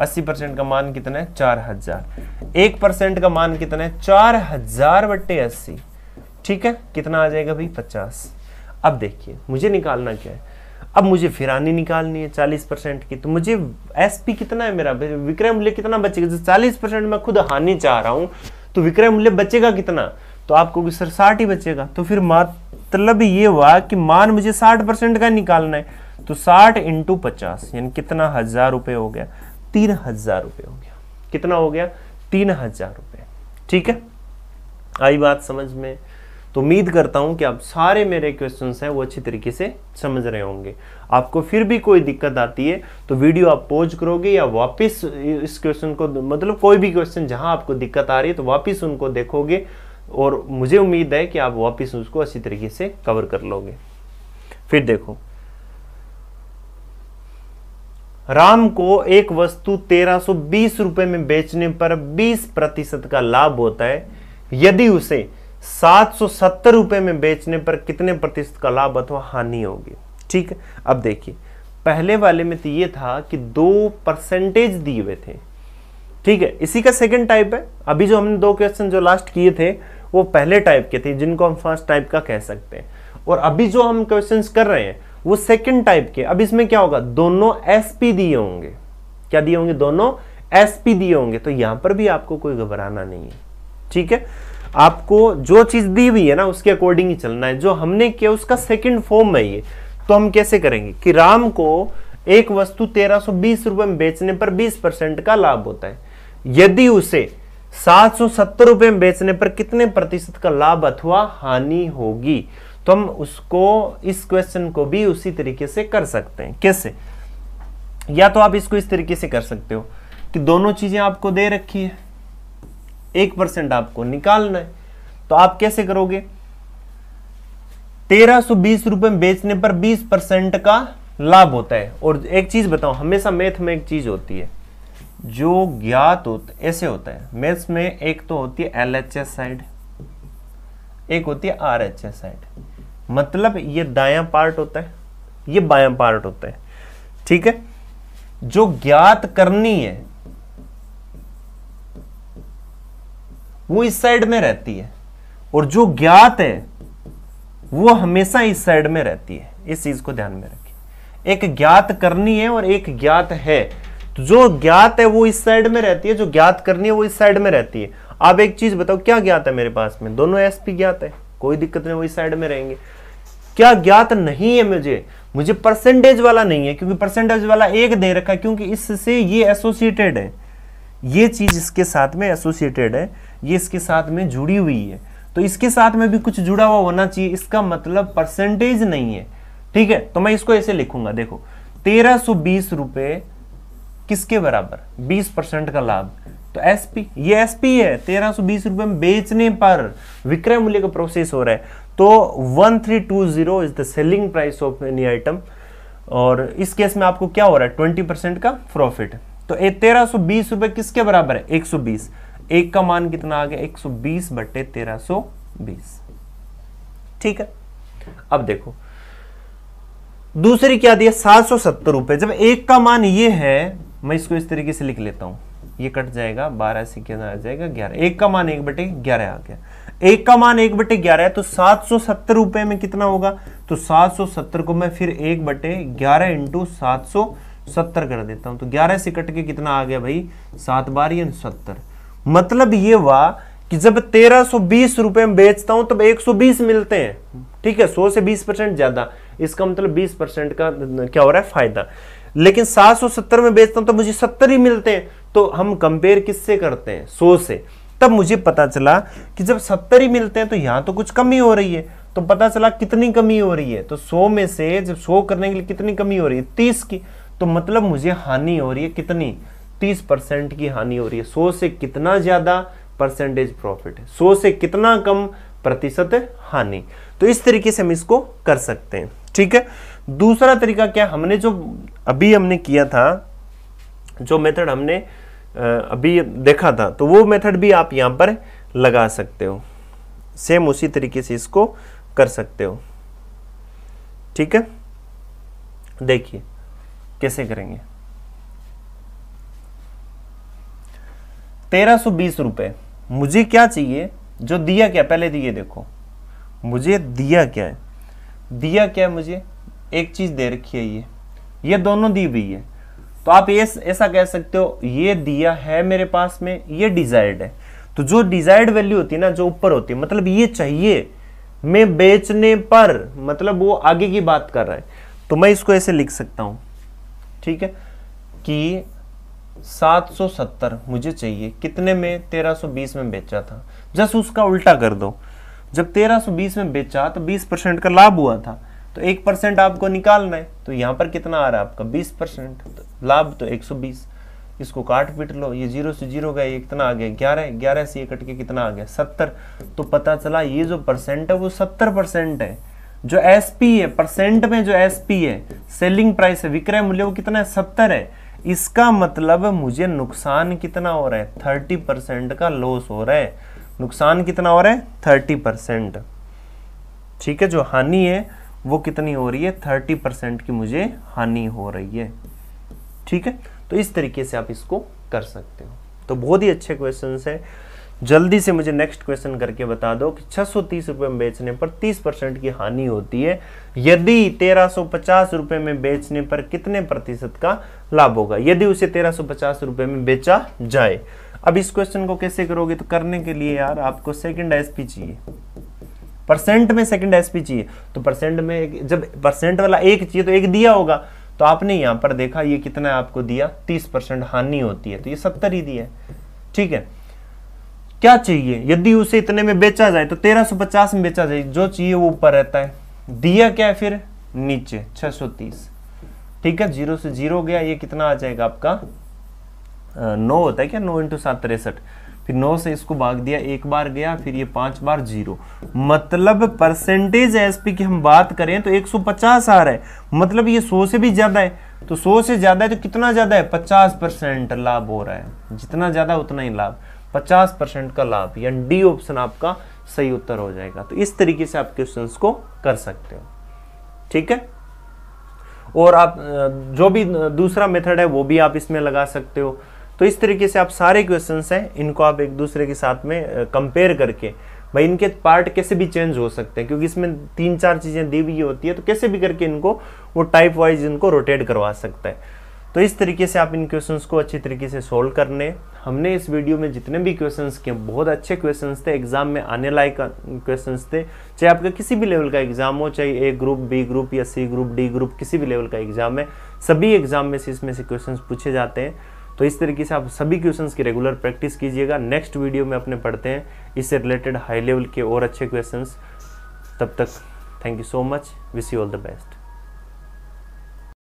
अस्सी परसेंट का मान कितना है चार हजार एक परसेंट का मान कितना है चार हजार बट्टे अस्सी ठीक है कितना आ जाएगा भाई पचास अब देखिए मुझे निकालना क्या है अब मुझे फिरानी निकालनी है चालीस परसेंट की तो मुझे एस पी कितना है मेरा विक्रय मूल्य कितना बचेगा जो चालीस परसेंट मैं खुद हानि चाह रहा हूँ तो विक्रय मूल्य बचेगा कितना तो आपको सर साठ ही बचेगा तो फिर मतलब ये हुआ कि मान मुझे साठ परसेंट का निकालना है तो साठ इंटू पचास यानी कितना हजार रुपये हो गया तीन हजार रुपये हो गया कितना हो गया तीन हजार रुपये ठीक है आई बात समझ में तो उम्मीद करता हूं कि आप सारे मेरे क्वेश्चन हैं वो अच्छी तरीके से समझ रहे होंगे आपको फिर भी कोई दिक्कत आती है तो वीडियो आप पॉज करोगे या वापस इस क्वेश्चन को मतलब कोई भी क्वेश्चन जहां आपको दिक्कत आ रही है तो वापस उनको देखोगे और मुझे उम्मीद है कि आप वापस उसको अच्छी तरीके से कवर कर लोगे फिर देखो राम को एक वस्तु 1320 रुपए में बेचने पर 20 प्रतिशत का लाभ होता है यदि उसे 770 रुपए में बेचने पर कितने प्रतिशत का लाभ अथवा हानि होगी ठीक है अब देखिए पहले वाले में तो ये था कि दो परसेंटेज दिए हुए थे ठीक है इसी का सेकंड टाइप है अभी जो हमने दो क्वेश्चन जो लास्ट किए थे वो पहले टाइप के थे जिनको हम फर्स्ट टाइप का कह सकते हैं और अभी जो हम क्वेश्चंस कर रहे हैं वो सेकेंड टाइप के अब इसमें क्या होगा दोनों एस पी दिए होंगे क्या दिए होंगे दोनों एस पी दिए होंगे तो यहां पर भी आपको कोई घबराना नहीं है ठीक है आपको जो चीज दी हुई है ना उसके अकॉर्डिंग ही चलना है जो हमने किया उसका सेकंड फॉर्म है ये तो हम कैसे करेंगे कि राम को एक वस्तु तेरह सो बीस रुपए में बेचने पर बीस परसेंट का लाभ होता है यदि उसे सात सौ सत्तर रुपए में बेचने पर कितने प्रतिशत का लाभ अथवा हानि होगी तो हम उसको इस क्वेश्चन को भी उसी तरीके से कर सकते हैं कैसे या तो आप इसको इस तरीके से कर सकते हो कि दोनों चीजें आपको दे रखी है एक परसेंट आपको निकालना है तो आप कैसे करोगे तेरह सो बीस रुपए बेचने पर बीस परसेंट का लाभ होता है और एक चीज बताओ हमेशा मैथ में एक चीज होती है जो ज्ञात होता ऐसे होता है मैथ्स में एक तो होती है एल एच एस साइड एक होती है आर साइड मतलब ये दाया पार्ट होता है ये बाया पार्ट होता है ठीक है जो ज्ञात करनी है वो इस साइड में रहती है और जो ज्ञात है वो हमेशा इस साइड में रहती है इस चीज को ध्यान में रखिए एक ज्ञात करनी है और एक ज्ञात है तो जो ज्ञात है वो इस साइड में रहती है जो ज्ञात करनी है वो इस साइड में रहती है आप एक चीज बताओ क्या ज्ञात है मेरे पास में दोनों एस पी ज्ञात है कोई दिक्कत नहीं वो इस साइड में रहेंगे क्या ज्ञात नहीं है मुझे मुझे परसेंटेज वाला नहीं है क्योंकि परसेंटेज वाला एक दे रखा है क्योंकि इससे ये एसोसिएटेड है ये चीज इसके साथ में एसोसिएटेड है ये इसके साथ में जुड़ी हुई है तो इसके साथ में भी कुछ जुड़ा हुआ होना चाहिए इसका मतलब परसेंटेज नहीं है ठीक है तो मैं इसको ऐसे लिखूंगा देखो तेरह सो बीस रुपए किसके बराबर बीस परसेंट का लाभ तो एसपी ये एसपी है तेरह सो बीस रुपए में बेचने पर विक्रय मूल्य का प्रोसेस हो रहा है तो 1320 is the selling price of any item और इस केस में आपको क्या हो रहा है ट्वेंटी परसेंट का प्रॉफिट तो ये तेरह सो बीस रुपए किसके बराबर है एक सौ बीस एक का मान कितना आ गया एक सौ बीस बटे तेरह सो बीस ठीक है अब देखो दूसरी क्या दी है सात सौ सत्तर रुपये जब एक का मान ये है मैं इसको इस तरीके से लिख लेता हूं ये कट जाएगा बारह से क्या आ जाएगा ग्यारह एक का मान एक बटे ग्यारह आ गया एक का मान एक बटे ग्यारह है तो सात सौ सत्तर रुपए में कितना होगा तो सात सौ सत्तर को मैं फिर एक बटे ग्यारह इंटू सात सौ सत्तर कर देता हूं तो ग्यारह से कट के कितना आ गया भाई सात बार या सत्तर मतलब ये हुआ कि जब तेरह सौ बीस रुपए में बेचता हूं तब एक सौ बीस मिलते हैं ठीक है सौ से बीस परसेंट ज्यादा इसका मतलब बीस परसेंट का क्या हो रहा है फायदा लेकिन सात सौ सत्तर में बेचता हूं तो मुझे सत्तर ही मिलते हैं तो हम कंपेयर किससे करते हैं सौ से तब मुझे पता चला कि जब सत्तर ही मिलते हैं तो यहाँ तो कुछ कमी हो रही है तो पता चला कितनी कमी हो रही है तो सौ में से जब सौ करने के लिए कितनी कमी हो रही है तीस की तो मतलब मुझे हानि हो रही है कितनी तीस परसेंट की हानि हो रही है सौ से कितना ज़्यादा परसेंटेज प्रॉफिट है सौ से कितना कम प्रतिशत हानि तो इस तरीके से हम इसको कर सकते हैं ठीक है दूसरा तरीका क्या हमने जो अभी हमने किया था जो मेथड हमने अभी देखा था तो वो मेथड भी आप यहाँ पर लगा सकते हो सेम उसी तरीके से इसको कर सकते हो ठीक है देखिए कैसे करेंगे तेरह सौ बीस रुपये मुझे क्या चाहिए जो दिया क्या पहले दिए तो देखो मुझे दिया क्या है दिया क्या है मुझे एक चीज़ दे रखी है ये ये दोनों दी हुई है तो आप ये ऐसा कह सकते हो ये दिया है मेरे पास में ये डिजायर्ड है तो जो डिजायर्ड वैल्यू होती है ना जो ऊपर होती है मतलब ये चाहिए मैं बेचने पर मतलब वो आगे की बात कर रहा है तो मैं इसको ऐसे लिख सकता हूं ठीक है कि 770 मुझे चाहिए कितने में 1320 में बेचा था जस उसका उल्टा कर दो जब 1320 में बेचा तो 20 परसेंट का लाभ हुआ था तो एक परसेंट आपको निकालना है तो यहां पर कितना आ रहा है आपका 20 परसेंट लाभ तो 120 इसको काट पीट लो ये जीरो से जीरो गए ये कितना आ गया ग्यारह ग्यारह से ये कट के कितना आ गया सत्तर तो पता चला ये जो परसेंट है वो सत्तर परसेंट है जो एस पी है परसेंट में जो एस पी है सेलिंग प्राइस है विक्रय मूल्य वो कितना है सत्तर है इसका मतलब मुझे नुकसान कितना हो रहा है थर्टी परसेंट का लॉस हो रहा है नुकसान कितना हो रहा है थर्टी परसेंट ठीक है जो हानि है वो कितनी हो रही है थर्टी परसेंट की मुझे हानि हो रही है ठीक है तो इस तरीके से आप इसको कर सकते हो तो बहुत ही अच्छे क्वेश्चन है जल्दी से मुझे नेक्स्ट क्वेश्चन करके बता दो कि छः सौ तीस में बेचने पर तीस परसेंट की हानि होती है यदि तेरह सौ पचास में बेचने पर कितने प्रतिशत का लाभ होगा यदि उसे तेरह सौ पचास में बेचा जाए अब इस क्वेश्चन को कैसे करोगे तो करने के लिए यार आपको सेकंड एसपी चाहिए परसेंट में सेकंड एसपी चाहिए तो परसेंट में जब परसेंट वाला एक चाहिए तो एक दिया होगा तो आपने यहां पर देखा ये कितना आपको दिया तीस परसेंट हानि होती है तो ये सत्तर ही दिया ठीक है क्या चाहिए यदि उसे इतने में बेचा जाए तो 1350 में बेचा जाए जो चाहिए वो ऊपर रहता है दिया क्या है फिर नीचे 630 ठीक है जीरो से जीरो गया ये कितना आ जाएगा आपका नौ होता है क्या नौ इंटू सात तिरसठ फिर नौ से इसको भाग दिया एक बार गया फिर ये पांच बार जीरो मतलब परसेंटेज एसपी की हम बात करें तो 150 आ रहा है मतलब ये 100 से भी ज्यादा है तो 100 से ज्यादा है तो कितना ज्यादा है 50 परसेंट लाभ हो रहा है जितना ज्यादा उतना ही लाभ 50 परसेंट का लाभ यानी डी ऑप्शन आपका सही उत्तर हो जाएगा तो इस तरीके से आप क्वेश्चन को कर सकते हो ठीक है और आप जो भी दूसरा मेथड है वो भी आप इसमें लगा सकते हो तो इस तरीके से आप सारे क्वेश्चन हैं इनको आप एक दूसरे के साथ में कंपेयर करके भाई इनके पार्ट कैसे भी चेंज हो सकते हैं क्योंकि इसमें तीन चार चीज़ें दी हुई होती है तो कैसे भी करके इनको वो टाइप वाइज इनको रोटेट करवा सकता है तो इस तरीके से आप इन क्वेश्चंस को अच्छी तरीके से सोल्व करने हमने इस वीडियो में जितने भी क्वेश्चंस किए बहुत अच्छे क्वेश्चंस थे एग्जाम में आने लायक क्वेश्चंस थे चाहे आपका किसी भी लेवल का एग्जाम हो चाहे ए ग्रुप बी ग्रुप या सी ग्रुप डी ग्रुप किसी भी लेवल का एग्जाम है सभी एग्जाम में से इसमें से क्वेश्चन पूछे जाते हैं तो इस तरीके से आप सभी क्वेश्चंस की रेगुलर प्रैक्टिस कीजिएगा नेक्स्ट वीडियो में अपने पढ़ते हैं इससे रिलेटेड हाई लेवल के और अच्छे क्वेश्चंस तब तक thank you so much wish you all the best